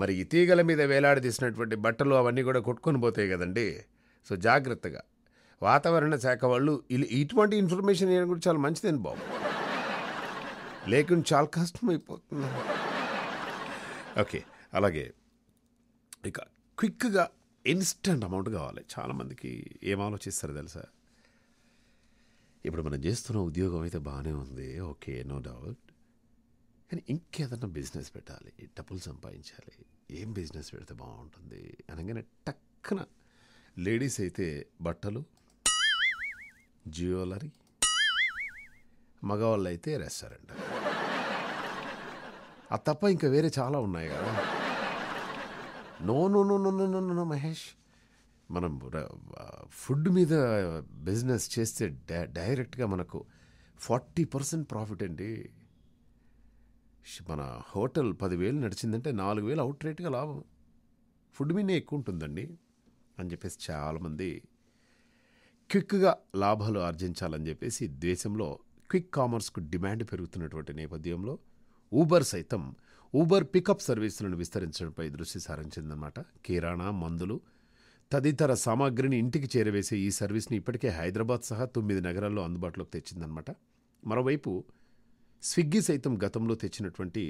మరి ఈ తీగల మీద వేలాడదీసినటువంటి బట్టలు అవన్నీ కూడా కొట్టుకొని పోతాయి కదండి సో జాగ్రత్తగా వాతావరణ శాఖ వాళ్ళు ఇటువంటి ఇన్ఫర్మేషన్ ఇవ్వడం కూడా చాలా మంచిదండి బాబు లేకుండా చాలా కష్టమైపోతుంది ఓకే అలాగే ఇక క్విక్గా ఇన్స్టంట్ అమౌంట్ కావాలి చాలామందికి ఏం ఆలోచిస్తారు తెలుసా ఇప్పుడు మనం చేస్తున్న ఉద్యోగం అయితే బాగానే ఉంది ఓకే నో డౌట్ కానీ ఇంకేదన్నా బిజినెస్ పెట్టాలి డబ్బులు సంపాదించాలి ఏం బిజినెస్ పెడితే బాగుంటుంది అనగానే టక్కన లేడీస్ అయితే బట్టలు జ్యువెలరీ మగవాళ్ళు అయితే రెస్టారెంట్ ఆ తప్ప ఇంకా వేరే చాలా ఉన్నాయి కదా no no no no no no Mahesh మనం ఫుడ్ మీద బిజినెస్ చేస్తే డైరెక్ట్గా మనకు ఫార్టీ పర్సెంట్ ప్రాఫిట్ అండి మన హోటల్ పదివేలు నడిచిందంటే నాలుగు వేలు అవుట్ రేట్గా లాభం ఫుడ్ మీద ఎక్కువ ఉంటుందండి అని చెప్పేసి చాలామంది క్విక్గా లాభాలు ఆర్జించాలని చెప్పేసి దేశంలో క్విక్ కామర్స్కు డిమాండ్ పెరుగుతున్నటువంటి నేపథ్యంలో ఊబర్ సైతం ఊబర్ పికప్ సర్వీసులను విస్తరించడంపై దృష్టి సారించిందన్నమాట కిరాణా మందులు తదితర సామాగ్రిని ఇంటికి చేరవేసే ఈ సర్వీస్ని ఇప్పటికే హైదరాబాద్ సహా తొమ్మిది నగరాల్లో అందుబాటులోకి తెచ్చిందనమాట మరోవైపు స్విగ్గీ సైతం గతంలో తెచ్చినటువంటి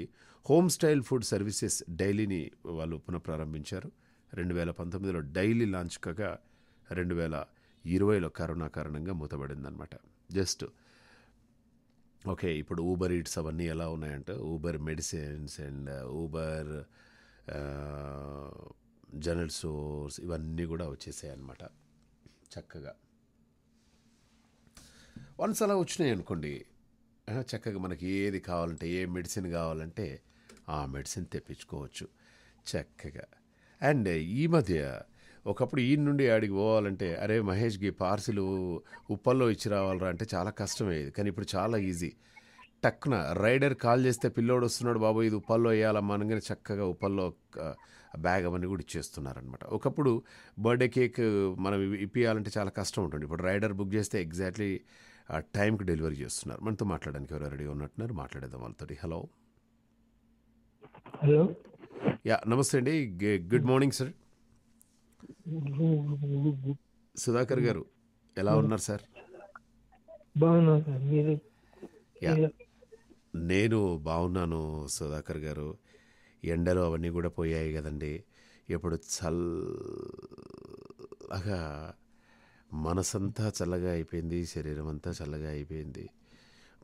హోమ్ స్టైల్ ఫుడ్ సర్వీసెస్ డైలీని వాళ్ళు పునఃప్రారంభించారు రెండు వేల పంతొమ్మిదిలో డైలీ లాంచ్ కాగా రెండు వేల ఇరవైలో కరోనా కారణంగా మూతబడిందనమాట జస్ట్ ఓకే ఇప్పుడు ఊబర్ ఈట్స్ అవన్నీ ఎలా ఉన్నాయంటే Uber medicines and Uber general source ఇవన్నీ కూడా వచ్చేసాయి అన్నమాట చక్కగా వన్స్ అలా వచ్చినాయి అనుకోండి చక్కగా మనకి ఏది కావాలంటే ఏ మెడిసిన్ కావాలంటే ఆ మెడిసిన్ తెప్పించుకోవచ్చు చక్కగా అండ్ ఈ మధ్య ఒకప్పుడు ఈ నుండి ఆడికి పోవాలంటే అరే మహేష్కి పార్సిలు ఉప్పల్లో ఇచ్చి రావాలరా అంటే చాలా కష్టమయ్యేది కానీ ఇప్పుడు చాలా ఈజీ టక్న రైడర్ కాల్ చేస్తే పిల్లోడు వస్తున్నాడు బాబు ఇది ఉప్పల్లో వేయాలమ్మా అనగానే చక్కగా ఉప్పల్లో బ్యాగ్ అవన్నీ కూడా ఇచ్చేస్తున్నారనమాట ఒకప్పుడు బర్త్డే కేక్ మనం ఇప్పియాలంటే చాలా కష్టం ఉంటుంది ఇప్పుడు రైడర్ బుక్ చేస్తే ఎగ్జాక్ట్లీ ఆ టైంకి డెలివరీ చేస్తున్నారు మనతో మాట్లాడడానికి ఎవరు రెడీ ఉన్నట్టున్నారు మాట్లాడేదాం వాళ్ళతో హలో హలో యా నమస్తే అండి గుడ్ మార్నింగ్ సార్ సుధాకర్ గారు ఎలా ఉన్నారు సార్ నేను బాగున్నాను సుధాకర్ గారు ఎండలు అవన్నీ కూడా పోయాయి కదండి ఇప్పుడు చల్లగా మనసంతా చల్లగా అయిపోయింది శరీరం అంతా చల్లగా అయిపోయింది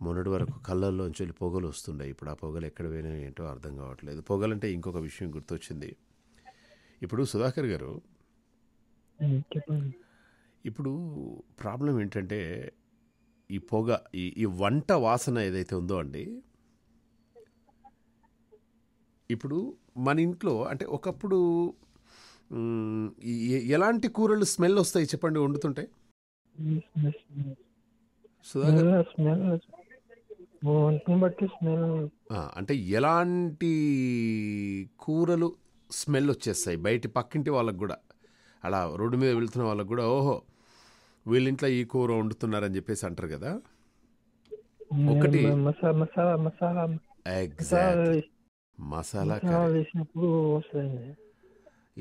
మొన్నటి వరకు కళ్ళల్లోంచి వెళ్ళి పొగలు వస్తుండే ఇప్పుడు ఆ పొగలు ఎక్కడ పోయినా ఏంటో అర్థం కావట్లేదు పొగలంటే ఇంకొక విషయం గుర్తొచ్చింది ఇప్పుడు సుధాకర్ గారు చెప్పండి ఇప్పుడు ప్రాబ్లం ఏంటంటే ఈ పొగ ఈ ఈ వంట వాసన ఏదైతే ఉందో అండి ఇప్పుడు మన ఇంట్లో అంటే ఒకప్పుడు ఎలాంటి కూరలు స్మెల్ వస్తాయి చెప్పండి వండుతుంటే అంటే ఎలాంటి కూరలు స్మెల్ వచ్చేస్తాయి బయటి పక్కింటి వాళ్ళకు కూడా అలా రోడ్డు మీద వెళ్తున్న వాళ్ళకు కూడా ఓహో వీళ్ళింట్లో ఈ కూర వండుతున్నారని చెప్పేసి అంటారు కదా ఒకటి మసాలా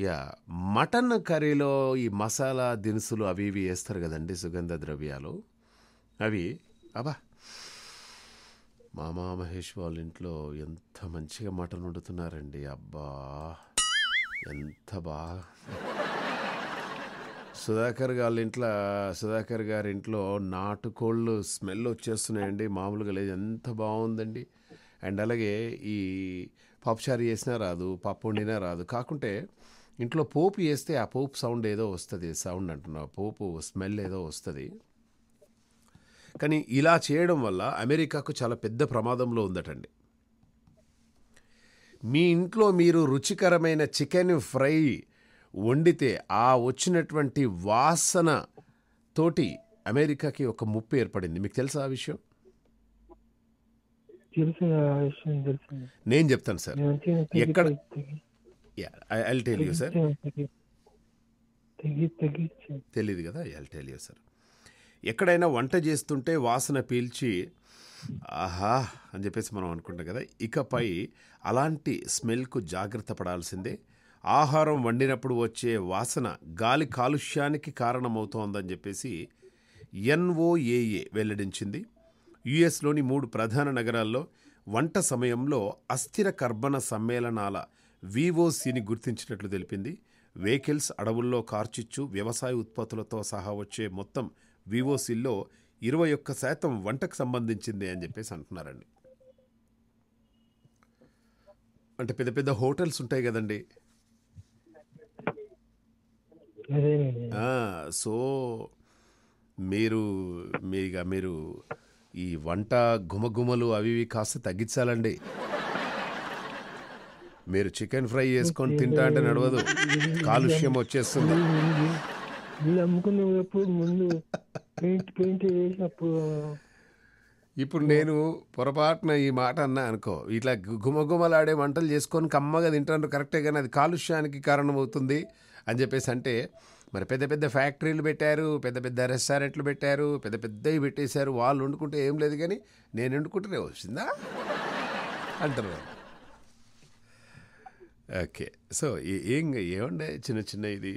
యా మటన్ కర్రీలో ఈ మసాలా దినుసులు అవి ఇవి వేస్తారు కదండి సుగంధ ద్రవ్యాలు అవి అబ్బా మామా మహేష్ వాళ్ళ ఇంట్లో ఎంత మంచిగా మటన్ వండుతున్నారండి అబ్బా ఎంత బాగా సుధాకర్ గారి ఇంట్లో సుధాకర్ గారి ఇంట్లో నాటుకోళ్ళు స్మెల్ వచ్చేస్తున్నాయండి మామూలుగా లేదు ఎంత బాగుందండి అండ్ అలాగే ఈ పప్పుచారు చేసినా రాదు పప్పు వండినా రాదు కాకుంటే ఇంట్లో పోపు వేస్తే ఆ పోపు సౌండ్ ఏదో వస్తుంది సౌండ్ అంటున్నా పోపు స్మెల్ ఏదో వస్తుంది కానీ ఇలా చేయడం వల్ల అమెరికాకు చాలా పెద్ద ప్రమాదంలో ఉందటండి మీ ఇంట్లో మీరు రుచికరమైన చికెన్ ఫ్రై వండితే ఆ వచ్చినటువంటి వాసన తోటి అమెరికాకి ఒక ముప్పు ఏర్పడింది మీకు తెలుసా ఆ విషయం నేను చెప్తాను సార్ ఎక్కడ సార్ తెలియదు కదా ఐ యూ సార్ ఎక్కడైనా వంట చేస్తుంటే వాసన పీల్చి ఆహా అని చెప్పేసి మనం అనుకుంటాం కదా ఇకపై అలాంటి స్మెల్కు జాగ్రత్త పడాల్సిందే ఆహారం వండినప్పుడు వచ్చే వాసన గాలి కాలుష్యానికి కారణమవుతోందని చెప్పేసి ఎన్ఓఏఏ వెల్లడించింది యుఎస్లోని మూడు ప్రధాన నగరాల్లో వంట సమయంలో అస్థిర కర్బన సమ్మేళనాల వివోసిని గుర్తించినట్లు తెలిపింది వెహికల్స్ అడవుల్లో కార్చిచ్చు వ్యవసాయ ఉత్పత్తులతో సహా వచ్చే మొత్తం వివోసిల్లో ఇరవై ఒక్క శాతం వంటకు సంబంధించింది అని చెప్పేసి అంటున్నారండి అంటే పెద్ద పెద్ద హోటల్స్ ఉంటాయి కదండి సో మీరు మీగా మీరు ఈ వంట గుమగుమలు అవి ఇవి కాస్త తగ్గించాలండి మీరు చికెన్ ఫ్రై చేసుకొని తింటా అంటే నడవదు కాలుష్యం వచ్చేస్తుంది ఇప్పుడు నేను పొరపాటున ఈ మాట అన్నా అనుకో ఇట్లా గుమగుమలాడే వంటలు చేసుకొని కమ్మగా తింటాను కరెక్టే కానీ అది కాలుష్యానికి కారణమవుతుంది అని చెప్పేసి అంటే మరి పెద్ద పెద్ద ఫ్యాక్టరీలు పెట్టారు పెద్ద పెద్ద రెస్టారెంట్లు పెట్టారు పెద్ద పెద్దవి పెట్టేశారు వాళ్ళు వండుకుంటే ఏం లేదు కానీ నేను వండుకుంటేనే వచ్చిందా అంటారు ఓకే సో ఏం ఏమండే చిన్న చిన్న ఇది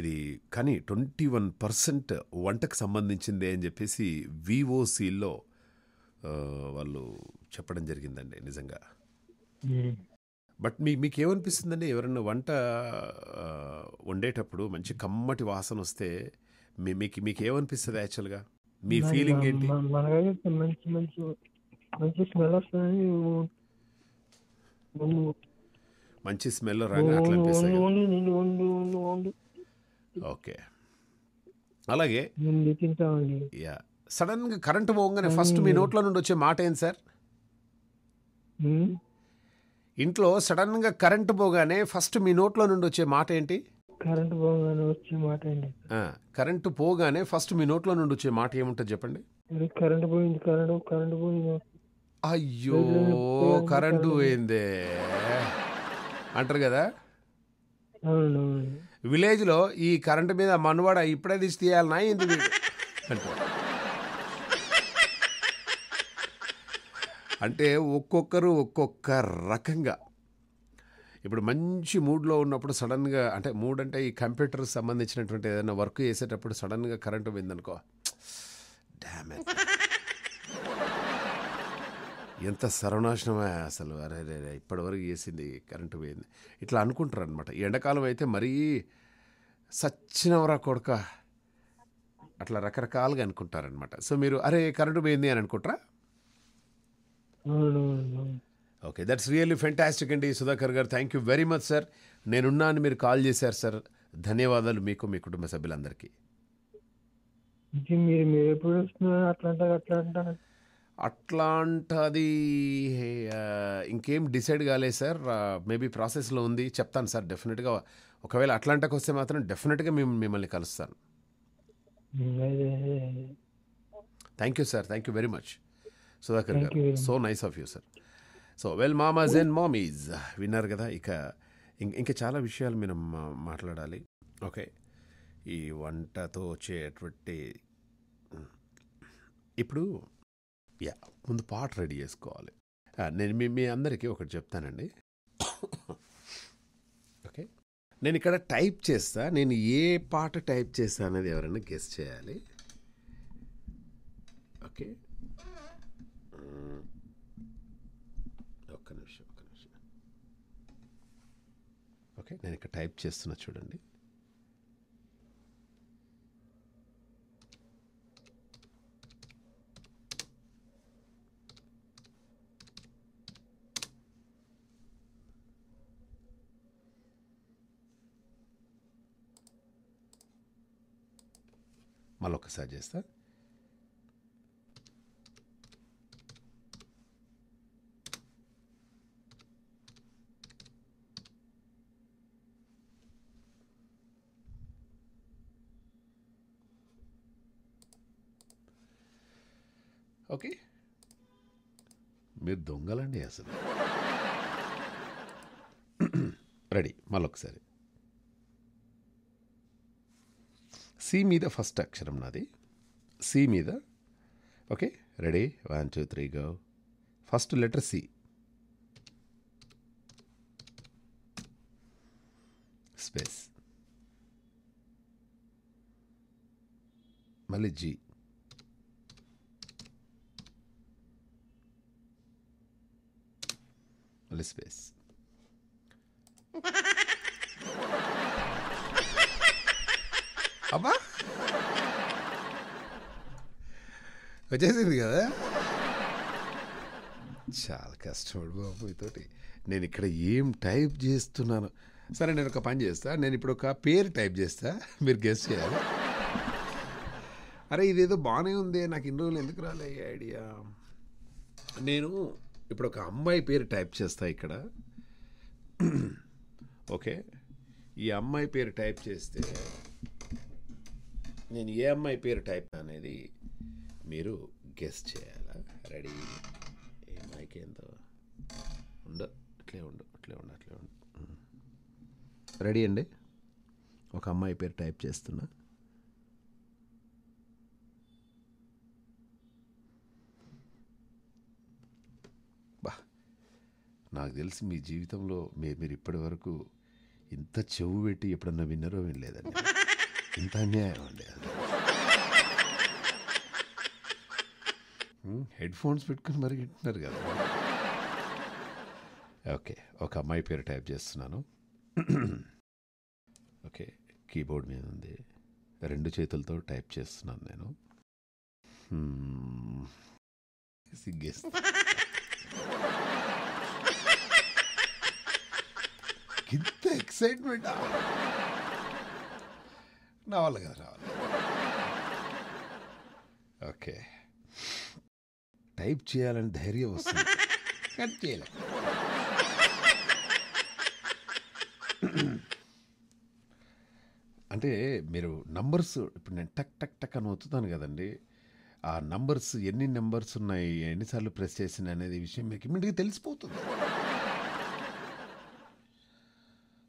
ఇది కానీ ట్వంటీ వన్ పర్సెంట్ వంటకు సంబంధించిందే అని చెప్పేసి వివోసీలో వాళ్ళు చెప్పడం జరిగిందండి నిజంగా బట్ మీ మీకేమనిపిస్తుందండి ఎవరైనా వంట వండేటప్పుడు మంచి కమ్మటి వాసన వస్తే మీ మీకు మీకు ఏమనిపిస్తుంది యాక్చువల్గా మీ ఫీలింగ్ ఏంటి మంచి స్మెల్ ఓకే అలాగే యా గా కరెంట్ పోగానే ఫస్ట్ మీ నోట్లో నుండి వచ్చే మాట ఏంటి సార్ ఇంట్లో సడన్గా కరెంట్ పోగానే ఫస్ట్ మీ నోట్లో నుండి వచ్చే మాట ఏంటి కరెంటు పోగానే వచ్చే మాట ఏంటి కరెంటు పోగానే ఫస్ట్ మీ నోట్లో నుండి వచ్చే మాట ఏముంటుంది చెప్పండి కరెంటు పోయింది కరెంటు కరెంటు పోయింది అయ్యో కరెంటు పోయిందే అంటారు కదా విలేజ్లో ఈ కరెంటు మీద మనవాడ ఇప్పుడే తీసి తీయాలనా ఇంత అంటారు అంటే ఒక్కొక్కరు ఒక్కొక్క రకంగా ఇప్పుడు మంచి మూడ్లో ఉన్నప్పుడు సడన్గా అంటే మూడ్ అంటే ఈ కంప్యూటర్ సంబంధించినటువంటి ఏదైనా వర్క్ చేసేటప్పుడు సడన్గా కరెంటు పోయిందనుకో డ్యామేజ్ ఎంత సర్వనాశనమే అసలు అరే రే ఇప్పటివరకు చేసింది కరెంటు పోయింది ఇట్లా అనుకుంటారు అనమాట ఎండాకాలం అయితే మరీ సచ్చినవరా కొడుక అట్లా రకరకాలుగా అనుకుంటారనమాట సో మీరు అరే కరెంటు పోయింది అని అనుకుంటారా ఓకే దట్స్ రియల్లీ ఫెంటాస్టిక్ అండి Sudhakar garu thank you very much sir నేనున్నాను మీరు కాల్ చేశారు సార్ ధన్యవాదాలు మీకు మీ కుటుంబ సభ్యులందరికీ అట్లాంటది ఇంకేం డిసైడ్ కాలేదు సార్ మేబీ ప్రాసెస్లో ఉంది చెప్తాను సార్ డెఫినెట్గా ఒకవేళ అట్లాంటాకి వస్తే మాత్రం డెఫినెట్గా మేము మిమ్మల్ని కలుస్తాను thank you sir thank you very much Sudhakar garu so nice of you sir so well mamas and mamis విన్నారు కదా ఇక ఇంకా చాలా విషయాలు మనం మాట్లాడాలి ఓకే ఈ వంటతో వచ్చేటువంటి ఇప్పుడు యా ముందు పాట రెడీ చేసుకోవాలి నేను మీ మీ అందరికీ ఒకటి చెప్తానండి ఓకే నేను ఇక్కడ టైప్ చేస్తా నేను ఏ పాట టైప్ చేస్తా అనేది ఎవరైనా గెస్ట్ చేయాలి ఓకే ఓకే నేను ఇక్కడ టైప్ చేస్తున్నా చూడండి మళ్ళొకసారి చేస్తా ఒకసారి సి మీద ఫస్ట్ అక్షరం నాది సి మీద okay ready one two three go first letter C space మళ్ళీ జీ మళ్ళీ స్పేస్ అబ్బా వచ్చేసింది కదా చాలా కష్టపడు బాబు తోటి నేను ఇక్కడ ఏం టైప్ చేస్తున్నాను సరే నేను ఒక పని చేస్తా నేను ఇప్పుడు ఒక పేరు టైప్ చేస్తా మీరు గెస్ చేయాలి అరే ఇదేదో బాగానే ఉంది నాకు ఇన్ని రోజులు ఎందుకు రాలే ఐడియా నేను ఇప్పుడు ఒక అమ్మాయి పేరు టైప్ చేస్తా ఇక్కడ ఓకే ఈ అమ్మాయి పేరు టైప్ చేస్తే నేను ఏ అమ్మాయి పేరు టైప్ అనేది మీరు గెస్ చేయాలా రెడీ ఏ అమ్మాయికి ఎంతో ఉండు అట్లే ఉండు అట్లే ఉండు అట్లే ఉండు రెడీ అండి ఒక అమ్మాయి పేరు టైప్ చేస్తున్నా నాకు తెలిసి మీ జీవితంలో మీరు ఇప్పటి వరకు ఇంత చెవు పెట్టి ఎప్పుడన్నా విన్నారో వినలేదండి ఇంత అన్యాయం అండి హెడ్ ఫోన్స్ పెట్టుకుని మరి వింటున్నారు కదా ఓకే ఒక అమ్మాయి పేరు టైప్ చేస్తున్నాను ఓకే కీబోర్డ్ మీద ఉంది రెండు చేతులతో టైప్ చేస్తున్నాను నేను సిగ్గేస్తా ఎక్సైట్మెంట్ రావాలి కదా రావాలి ఓకే టైప్ చేయాలని ధైర్యం వస్తుంది కట్ చేయలే అంటే మీరు నంబర్స్ ఇప్పుడు నేను టక్ టక్ టక్ అని ఒత్తుతాను కదండి ఆ నంబర్స్ ఎన్ని నెంబర్స్ ఉన్నాయి ఎన్నిసార్లు ప్రెస్ చేసిన అనేది విషయం మీకు ఇమ్మీడియట్గా తెలిసిపోతుంది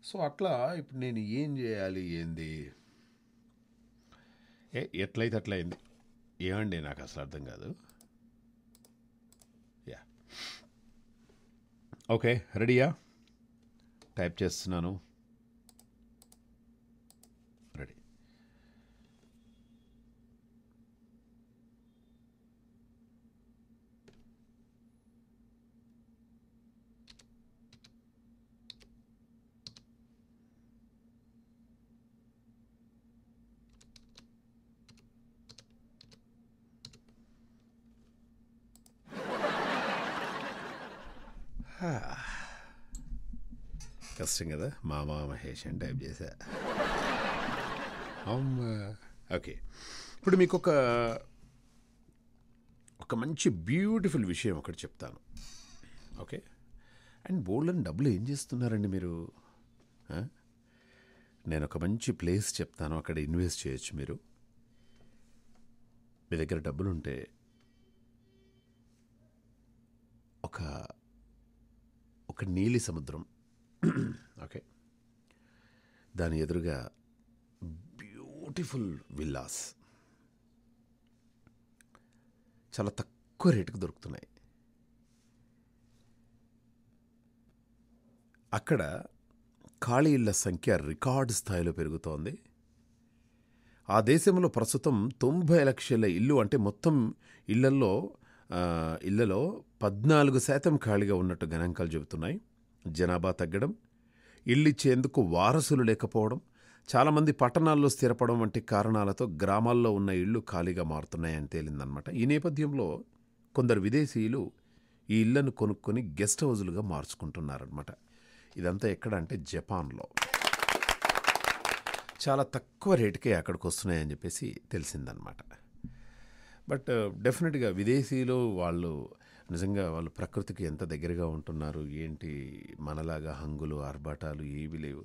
సో అట్లా ఇప్పుడు నేను ఏం చేయాలి ఏంది ఏ ఎట్లయితే అట్లయింది ఏమండి నాకు అసలు అర్థం కాదు యా ఓకే రెడీయా టైప్ చేస్తున్నాను ఇంట్రెస్టింగ్ కదా మామ మహేష్ అని టైప్ చేశా ఓకే ఇప్పుడు మీకు ఒక ఒక మంచి బ్యూటిఫుల్ విషయం ఒకటి చెప్తాను ఓకే అండ్ బోల్డ్ డబ్బులు ఏం చేస్తున్నారండి మీరు నేను ఒక మంచి ప్లేస్ చెప్తాను అక్కడ ఇన్వెస్ట్ చేయొచ్చు మీరు మీ దగ్గర డబ్బులు ఉంటే ఒక ఒక నీలి సముద్రం ఓకే దాని ఎదురుగా బ్యూటిఫుల్ విల్లాస్ చాలా తక్కువ రేటుకు దొరుకుతున్నాయి అక్కడ ఖాళీ ఇళ్ళ సంఖ్య రికార్డు స్థాయిలో పెరుగుతోంది ఆ దేశంలో ప్రస్తుతం తొంభై లక్షల ఇల్లు అంటే మొత్తం ఇళ్లల్లో ఇళ్లలో పద్నాలుగు శాతం ఖాళీగా ఉన్నట్టు గణాంకాలు చెబుతున్నాయి జనాభా తగ్గడం ఇళ్ళిచ్చేందుకు వారసులు లేకపోవడం చాలామంది పట్టణాల్లో స్థిరపడం వంటి కారణాలతో గ్రామాల్లో ఉన్న ఇళ్ళు ఖాళీగా మారుతున్నాయని తేలిందనమాట ఈ నేపథ్యంలో కొందరు విదేశీయులు ఈ ఇళ్లను కొనుక్కొని గెస్ట్ హౌజులుగా మార్చుకుంటున్నారనమాట ఇదంతా ఎక్కడ అంటే జపాన్లో చాలా తక్కువ రేటుకే అక్కడికి వస్తున్నాయని చెప్పేసి తెలిసిందనమాట బట్ డెఫినెట్గా విదేశీయులు వాళ్ళు నిజంగా వాళ్ళు ప్రకృతికి ఎంత దగ్గరగా ఉంటున్నారు ఏంటి మనలాగా హంగులు ఆర్భాటాలు ఏవి లేవు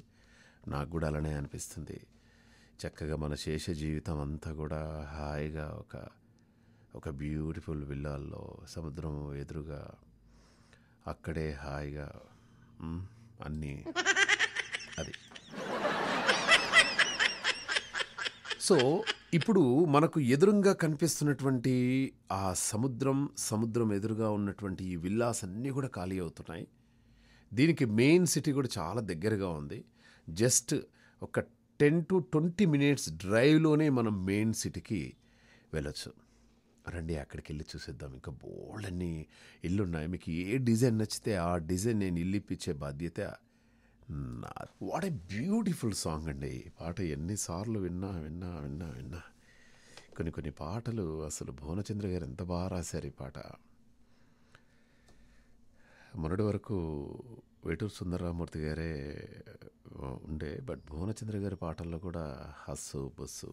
నాకు కూడా అలానే అనిపిస్తుంది చక్కగా మన శేష జీవితం అంతా కూడా హాయిగా ఒక ఒక బ్యూటిఫుల్ విల్లాల్లో సముద్రం ఎదురుగా అక్కడే హాయిగా అన్నీ అది సో ఇప్పుడు మనకు ఎదురుగా కనిపిస్తున్నటువంటి ఆ సముద్రం సముద్రం ఎదురుగా ఉన్నటువంటి ఈ విల్లాస్ అన్నీ కూడా ఖాళీ అవుతున్నాయి దీనికి మెయిన్ సిటీ కూడా చాలా దగ్గరగా ఉంది జస్ట్ ఒక టెన్ టు ట్వంటీ మినిట్స్ డ్రైవ్లోనే మనం మెయిన్ సిటీకి వెళ్ళొచ్చు రండి అక్కడికి వెళ్ళి చూసేద్దాం ఇంకా బోల్డ్ అన్ని ఇల్లున్నాయి మీకు ఏ డిజైన్ నచ్చితే ఆ డిజైన్ నేను ఇల్లు ఇప్పించే బాధ్యత వాట్ ఏ బ్యూటిఫుల్ సాంగ్ అండి పాట ఎన్నిసార్లు విన్నా విన్నా విన్నా విన్నా కొన్ని కొన్ని పాటలు అసలు భువనచంద్ర గారు ఎంత బాగా రాశారు ఈ పాట మొన్నటి వరకు వేటూరు సుందరరామూర్తి గారే ఉండే బట్ భువనచంద్ర గారి పాటల్లో కూడా హస్సు బస్సు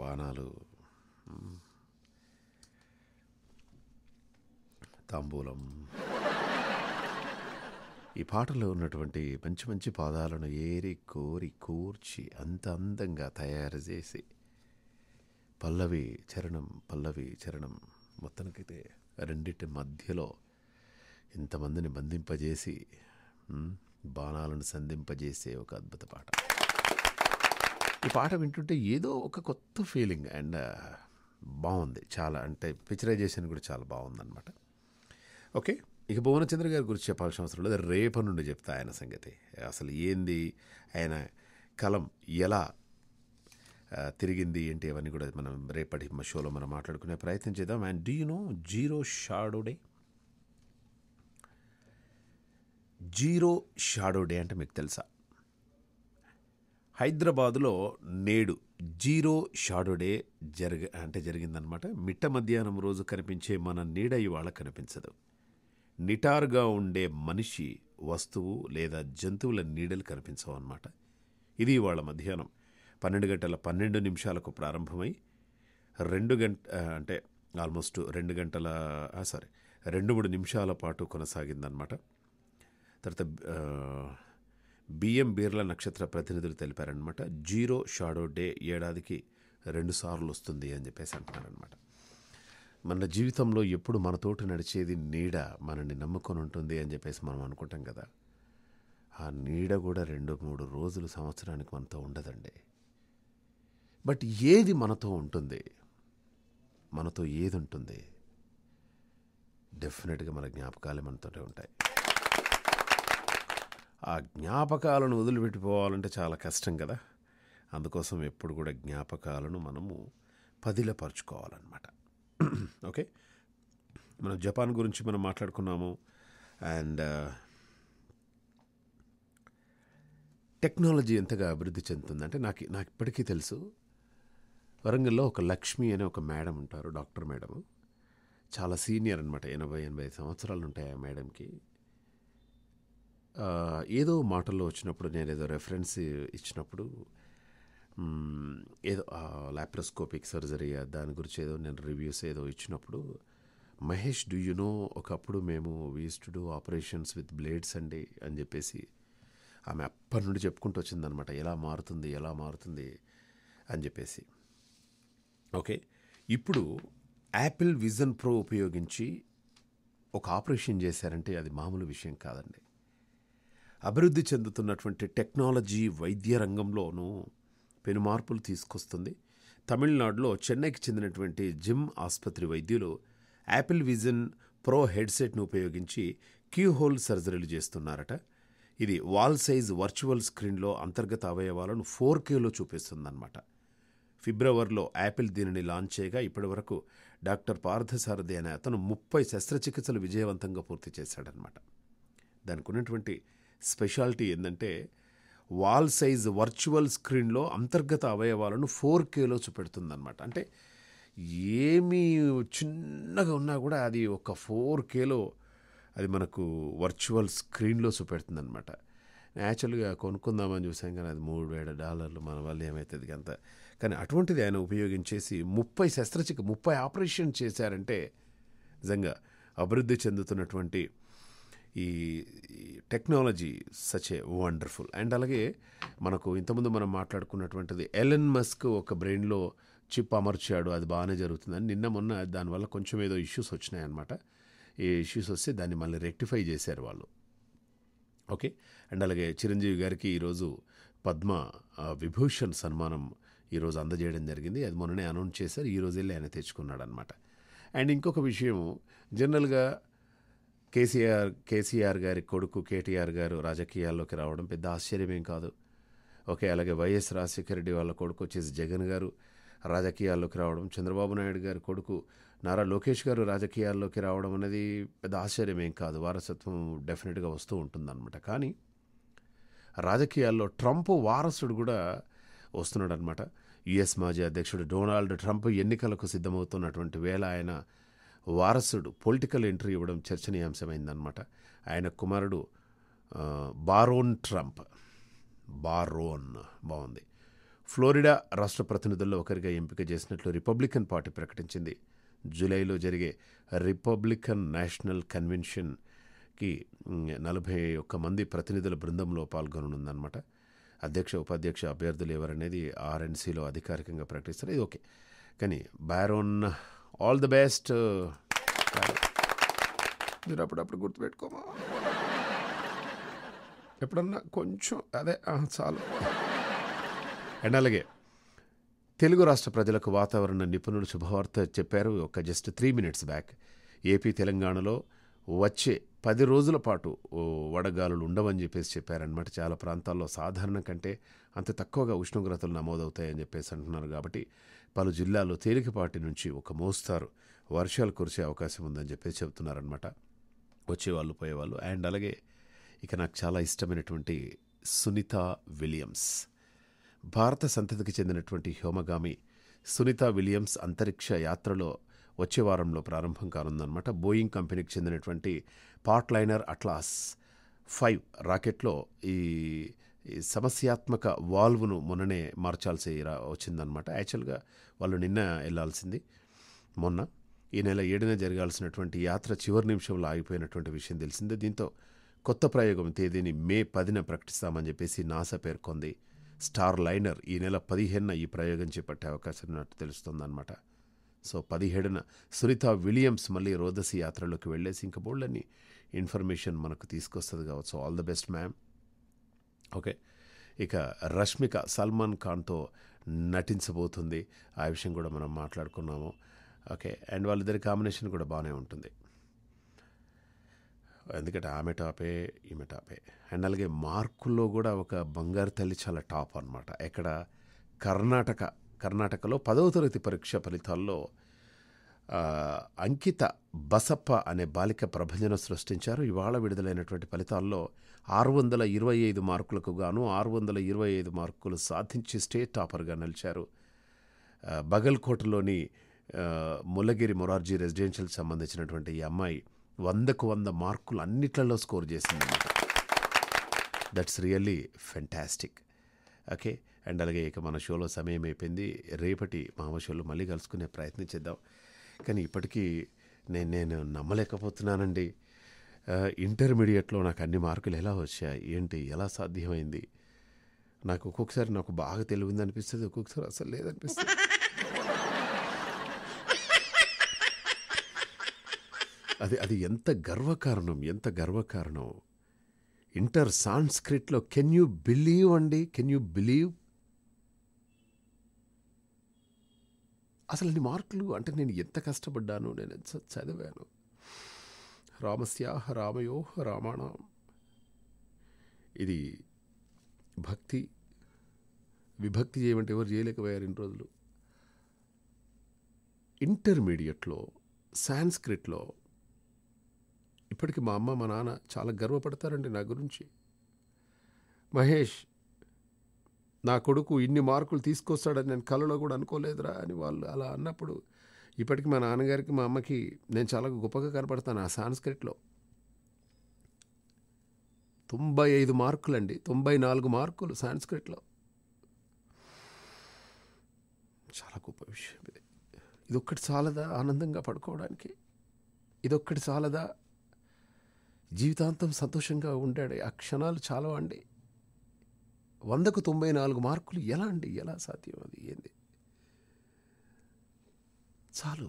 బాణాలు తాంబూలం ఈ పాటలో ఉన్నటువంటి మంచి మంచి పాదాలను ఏరి కోరి కూర్చి అంత అందంగా తయారు చేసి పల్లవి చరణం పల్లవి చరణం మొత్తానికైతే రెండింటి మధ్యలో ఇంతమందిని బంధింపజేసి బాణాలను సంధింపజేసే ఒక అద్భుత పాట ఈ పాట వింటుంటే ఏదో ఒక కొత్త ఫీలింగ్ అండ్ బాగుంది చాలా అంటే పిక్చరైజేషన్ కూడా చాలా బాగుందన్నమాట ఓకే ఇక చంద్ర గారి గురించి చెప్పాల్సిన అవసరం లేదు రేపు నుండి చెప్తా ఆయన సంగతి అసలు ఏంది ఆయన కలం ఎలా తిరిగింది ఏంటి అవన్నీ కూడా మనం రేపటి షోలో మనం మాట్లాడుకునే ప్రయత్నం చేద్దాం and do you know zero shadow day zero shadow day అంటే మీకు తెలుసా హైదరాబాదులో నేడు జీరో షాడో డే జరగ అంటే జరిగిందనమాట మిట్ట మధ్యాహ్నం రోజు కనిపించే మన నీడ ఇవాళ కనిపించదు నిటారుగా ఉండే మనిషి వస్తువు లేదా జంతువుల నీడలు కనిపించవు ఇది వాళ్ళ మధ్యాహ్నం పన్నెండు గంటల పన్నెండు నిమిషాలకు ప్రారంభమై రెండు గంట అంటే ఆల్మోస్ట్ రెండు గంటల సారీ రెండు మూడు నిమిషాల పాటు కొనసాగిందనమాట తర్వాత బిఎం బీర్ల నక్షత్ర ప్రతినిధులు తెలిపారనమాట జీరో షాడో డే ఏడాదికి రెండుసార్లు వస్తుంది అని చెప్పేసి అంటున్నారనమాట మన జీవితంలో ఎప్పుడు మనతోటి నడిచేది నీడ మనని నమ్ముకొని ఉంటుంది అని చెప్పేసి మనం అనుకుంటాం కదా ఆ నీడ కూడా రెండు మూడు రోజులు సంవత్సరానికి మనతో ఉండదండి బట్ ఏది మనతో ఉంటుంది మనతో ఏది ఉంటుంది డెఫినెట్గా మన జ్ఞాపకాలే మనతోనే ఉంటాయి ఆ జ్ఞాపకాలను వదిలిపెట్టిపోవాలంటే చాలా కష్టం కదా అందుకోసం ఎప్పుడు కూడా జ్ఞాపకాలను మనము పదిలపరుచుకోవాలన్నమాట ఓకే మనం జపాన్ గురించి మనం మాట్లాడుకున్నాము అండ్ uh, టెక్నాలజీ ఎంతగా అభివృద్ధి చెందుతుందంటే నాకు నాకు ఇప్పటికీ తెలుసు వరంగల్లో ఒక లక్ష్మి అనే ఒక మేడం ఉంటారు డాక్టర్ మేడం చాలా సీనియర్ అనమాట ఎనభై ఎనభై సంవత్సరాలు ఉంటాయి ఆ మేడంకి uh, ఏదో మాటల్లో వచ్చినప్పుడు నేను ఏదో రెఫరెన్స్ ఇచ్చినప్పుడు ఏదో లాప్రోస్కోపిక్ సర్జరీ దాని గురించి ఏదో నేను రివ్యూస్ ఏదో ఇచ్చినప్పుడు మహేష్ డూ యు నో ఒకప్పుడు మేము we's to do operations with blades అండి అని చెప్పేసి ఆమె అప్పటి నుండి చెప్పుకుంటూ వచ్చిందనమాట ఎలా మారుతుంది ఎలా మారుతుంది అని చెప్పేసి ఓకే ఇప్పుడు యాపిల్ విజన్ ప్రో ఉపయోగించి ఒక ఆపరేషన్ చేశారంటే అది మామూలు విషయం కాదండి అభివృద్ధి చెందుతున్నటువంటి టెక్నాలజీ వైద్య రంగంలోనూ పెను మార్పులు తీసుకొస్తుంది తమిళనాడులో చెన్నైకి చెందినటువంటి జిమ్ ఆసుపత్రి వైద్యులు యాపిల్ విజన్ ప్రో హెడ్సెట్ను ఉపయోగించి క్యూహోల్ సర్జరీలు చేస్తున్నారట ఇది వాల్ సైజ్ వర్చువల్ స్క్రీన్లో అంతర్గత అవయవాలను ఫోర్ కేలో చూపిస్తుందన్నమాట ఫిబ్రవరిలో యాపిల్ దీనిని లాంచ్ చేయగా ఇప్పటి వరకు డాక్టర్ పార్థసారథి అనే అతను ముప్పై శస్త్రచికిత్సలు విజయవంతంగా పూర్తి చేశాడనమాట దానికి ఉన్నటువంటి స్పెషాలిటీ ఏంటంటే వాల్ సైజ్ వర్చువల్ స్క్రీన్లో అంతర్గత అవయవాలను ఫోర్ కేలో చూపెడుతుందనమాట అంటే ఏమి చిన్నగా ఉన్నా కూడా అది ఒక ఫోర్ కేలో అది మనకు వర్చువల్ స్క్రీన్లో చూపెడుతుందనమాట న్యాచురల్గా కొనుక్కుందామని చూసాం కానీ అది మూడు వేల డాలర్లు మన వల్ల ఏమవుతుంది అంత కానీ అటువంటిది ఆయన ఉపయోగించేసి ముప్పై శస్త్రచికి ముప్పై ఆపరేషన్ చేశారంటే నిజంగా అభివృద్ధి చెందుతున్నటువంటి ఈ technology such a wonderful and అలాగే మనకు ఇంతకుముందు మనం మాట్లాడుకున్నటువంటిది ఎలన్ మస్క్ ఒక బ్రెయిన్లో చిప్ అమర్చాడు అది బాగానే జరుగుతుందని నిన్న మొన్న దానివల్ల కొంచెం ఏదో ఇష్యూస్ వచ్చినాయన్నమాట ఈ ఇష్యూస్ వస్తే దాన్ని మళ్ళీ రెక్టిఫై చేశారు వాళ్ళు ఓకే అండ్ అలాగే చిరంజీవి గారికి ఈరోజు పద్మ విభూషణ్ సన్మానం ఈరోజు అందజేయడం జరిగింది అది మొన్ననే అనౌన్స్ చేశారు ఈరోజు వెళ్ళి ఆయన తెచ్చుకున్నాడు అనమాట అండ్ ఇంకొక విషయం జనరల్గా కేసీఆర్ కేసీఆర్ గారి కొడుకు కేటీఆర్ గారు రాజకీయాల్లోకి రావడం పెద్ద ఆశ్చర్యమేం కాదు ఓకే అలాగే వైఎస్ రాజశేఖర రెడ్డి వాళ్ళ కొడుకు వచ్చేసి జగన్ గారు రాజకీయాల్లోకి రావడం చంద్రబాబు నాయుడు గారి కొడుకు నారా లోకేష్ గారు రాజకీయాల్లోకి రావడం అనేది పెద్ద ఆశ్చర్యం ఏం కాదు వారసత్వం డెఫినెట్గా వస్తూ ఉంటుందన్నమాట కానీ రాజకీయాల్లో ట్రంప్ వారసుడు కూడా వస్తున్నాడు అనమాట యుఎస్ మాజీ అధ్యక్షుడు డొనాల్డ్ ట్రంప్ ఎన్నికలకు సిద్ధమవుతున్నటువంటి వేళ ఆయన వారసుడు పొలిటికల్ ఎంట్రీ ఇవ్వడం చర్చనీయాంశమైందనమాట ఆయన కుమారుడు బారోన్ ట్రంప్ బారోన్ బాగుంది ఫ్లోరిడా రాష్ట్ర ప్రతినిధుల్లో ఒకరిగా ఎంపిక చేసినట్లు రిపబ్లికన్ పార్టీ ప్రకటించింది జూలైలో జరిగే రిపబ్లికన్ నేషనల్ కన్వెన్షన్కి నలభై ఒక్క మంది ప్రతినిధుల బృందంలో పాల్గొననుందనమాట అధ్యక్ష ఉపాధ్యక్ష అభ్యర్థులు ఎవరనేది ఆర్ఎన్సీలో అధికారికంగా ప్రకటిస్తారు ఇది ఓకే కానీ బారోన్ ఆల్ ది బెస్ట్ మీరు అప్పుడప్పుడు గుర్తుపెట్టుకోమా ఎప్పుడన్నా కొంచెం అదే చాలు అండ్ అలాగే తెలుగు రాష్ట్ర ప్రజలకు వాతావరణ నిపుణులు శుభవార్త చెప్పారు ఒక just three minutes back AP తెలంగాణలో వచ్చే పది రోజుల పాటు వడగాలులు ఉండవని చెప్పేసి చెప్పారనమాట చాలా ప్రాంతాల్లో సాధారణ కంటే అంత తక్కువగా ఉష్ణోగ్రతలు నమోదవుతాయని చెప్పేసి అంటున్నారు కాబట్టి పలు జిల్లాల్లో తేలికపాటి నుంచి ఒక మోస్తారు వర్షాలు కురిసే అవకాశం ఉందని చెప్పి చెబుతున్నారనమాట వచ్చేవాళ్ళు పోయేవాళ్ళు అండ్ అలాగే ఇక నాకు చాలా ఇష్టమైనటువంటి సునీత విలియమ్స్ భారత సంతతికి చెందినటువంటి హ్యోమగామి సునీత విలియమ్స్ అంతరిక్ష యాత్రలో వచ్చే వారంలో ప్రారంభం కానుందనమాట బోయింగ్ కంపెనీకి చెందినటువంటి పార్ట్లైనర్ అట్లాస్ ఫైవ్ రాకెట్లో ఈ ఈ సమస్యాత్మక వాల్వ్ను మొన్ననే మార్చాల్సి రా వచ్చిందనమాట యాక్చువల్గా వాళ్ళు నిన్న వెళ్ళాల్సింది మొన్న ఈ నెల ఏడున జరగాల్సినటువంటి యాత్ర చివరి నిమిషంలో ఆగిపోయినటువంటి విషయం తెలిసిందే దీంతో కొత్త ప్రయోగం తేదీని మే పదిన ప్రకటిస్తామని చెప్పేసి నాసా పేర్కొంది స్టార్ లైనర్ ఈ నెల పదిహేనున ఈ ప్రయోగం చేపట్టే అవకాశం ఉన్నట్టు తెలుస్తుందన్నమాట సో పదిహేడున సునీత విలియమ్స్ మళ్ళీ రోదసి యాత్రలోకి వెళ్ళేసి ఇంక బోళ్ళని ఇన్ఫర్మేషన్ మనకు తీసుకొస్తుంది కావచ్చు all the best ma'am okay ఇక రష్మిక సల్మాన్ ఖాన్తో నటించబోతుంది ఆ విషయం కూడా మనం మాట్లాడుకున్నాము ఓకే అండ్ వాళ్ళిద్దరి కాంబినేషన్ కూడా బాగానే ఉంటుంది ఎందుకంటే ఆమె టాపే ఈమె టాపే అండ్ అలాగే మార్కుల్లో కూడా ఒక బంగారు తల్లి చాలా టాప్ అనమాట ఎక్కడ కర్ణాటక కర్ణాటకలో పదవ తరగతి పరీక్ష ఫలితాల్లో అంకిత బసప్ప అనే బాలిక ప్రభంజనం సృష్టించారు ఇవాళ విడుదలైనటువంటి ఫలితాల్లో ఆరు వందల ఇరవై ఐదు మార్కులకు గాను ఆరు వందల ఇరవై ఐదు మార్కులు సాధించి స్టేట్ టాపర్గా నిలిచారు బగల్కోటలోని ముల్లగిరి మొరార్జీ రెసిడెన్షియల్ సంబంధించినటువంటి ఈ అమ్మాయి వందకు వంద మార్కులు అన్నిట్లలో స్కోర్ చేసిందన్నమాట that's really fantastic okay and అలాగే ఇక మన షోలో సమయం అయిపోయింది రేపటి మామ షోలో మళ్ళీ కలుసుకునే ప్రయత్నం చేద్దాం కానీ ఇప్పటికీ నేను నేను నమ్మలేకపోతున్నానండి ఇంటర్మీడియట్లో నాకు అన్ని మార్కులు ఎలా వచ్చాయి ఏంటి ఎలా సాధ్యమైంది నాకు ఒక్కొక్కసారి నాకు బాగా తెలివింది అనిపిస్తుంది ఒక్కొక్కసారి అసలు లేదనిపిస్తుంది అది అది ఎంత గర్వకారణం ఎంత గర్వకారణం ఇంటర్ సాంస్క్రిట్లో కెన్ యూ బిలీవ్ అండి కెన్ యూ బిలీవ్ అసలు అన్ని మార్కులు అంటే నేను ఎంత కష్టపడ్డాను నేను ఎంత చదివాను రామస్యా రామయో రామాణ ఇది భక్తి విభక్తి చేయమంటే ఎవరు చేయలేకపోయారు ఇన్ని రోజులు ఇంటర్మీడియట్లో సాంస్క్రిట్లో ఇప్పటికి మా అమ్మ మా నాన్న చాలా గర్వపడతారండి నా గురించి మహేష్ నా కొడుకు ఇన్ని మార్కులు తీసుకొస్తాడని నేను కలలో కూడా అనుకోలేదురా అని వాళ్ళు అలా అన్నప్పుడు ఇప్పటికి మా నాన్నగారికి మా అమ్మకి నేను చాలా గొప్పగా కనపడతాను ఆ సాంస్క్రిట్లో తొంభై ఐదు మార్కులండి తొంభై నాలుగు మార్కులు సాంస్క్రిట్లో చాలా గొప్ప విషయం ఇది ఇదొక్కటి చాలదా ఆనందంగా పడుకోవడానికి ఇదొక్కటి చాలదా జీవితాంతం సంతోషంగా ఉండాడు ఆ క్షణాలు చాలా అండి వందకు తొంభై నాలుగు మార్కులు ఎలా అండి ఎలా సాధ్యం అది ఏంది చాలు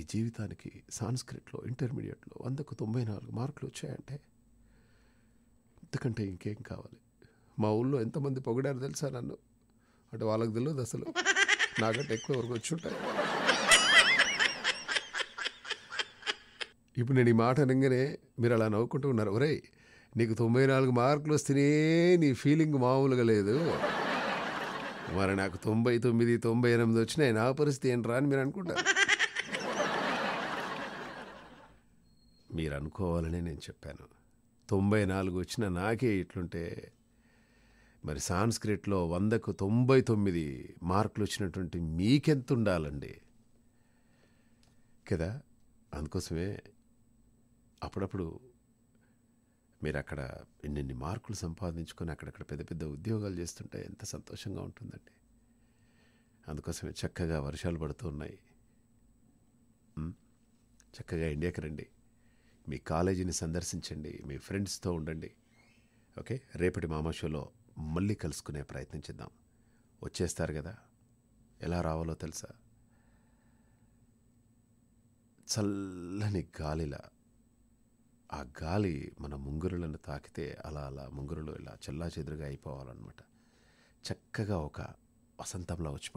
ఈ జీవితానికి సాంస్క్రిట్లో ఇంటర్మీడియట్లో వందకు తొంభై నాలుగు మార్కులు వచ్చాయంటే ఇంతకంటే ఇంకేం కావాలి మా ఊళ్ళో ఎంతమంది పొగిడారు తెలుసా నన్ను అంటే వాళ్ళకి తెలియదు అసలు నాకంటే ఎక్కువ వరకు ఉంటాయి ఇప్పుడు నేను ఈ మాట అనగానే మీరు అలా నవ్వుకుంటూ ఉన్నారు ఒరే నీకు తొంభై నాలుగు మార్కులు వస్తేనే నీ ఫీలింగ్ మామూలుగా లేదు మరి నాకు తొంభై తొమ్మిది తొంభై ఎనిమిది వచ్చినాయి నా పరిస్థితి ఏంట్రా అని మీరు అనుకుంటారు మీరు అనుకోవాలని నేను చెప్పాను తొంభై నాలుగు వచ్చిన నాకే ఇట్లుంటే మరి సాంస్క్రిట్లో వందకు తొంభై తొమ్మిది మార్కులు వచ్చినటువంటి మీకెంత ఉండాలండి కదా అందుకోసమే అప్పుడప్పుడు మీరు అక్కడ ఇన్ని మార్కులు సంపాదించుకొని అక్కడక్కడ పెద్ద పెద్ద ఉద్యోగాలు చేస్తుంటే ఎంత సంతోషంగా ఉంటుందండి అందుకోసమే చక్కగా వర్షాలు పడుతున్నాయి చక్కగా ఇండియాకి రండి మీ కాలేజీని సందర్శించండి మీ ఫ్రెండ్స్తో ఉండండి ఓకే రేపటి మామా షోలో మళ్ళీ కలుసుకునే ప్రయత్నం చేద్దాం వచ్చేస్తారు కదా ఎలా రావాలో తెలుసా చల్లని గాలిలా ఆ గాలి మన ముంగురులను తాకితే అలా అలా ముంగురులు ఇలా చెల్లా చెదురుగా అయిపోవాలన్నమాట చక్కగా ఒక వసంతంలో వచ్చి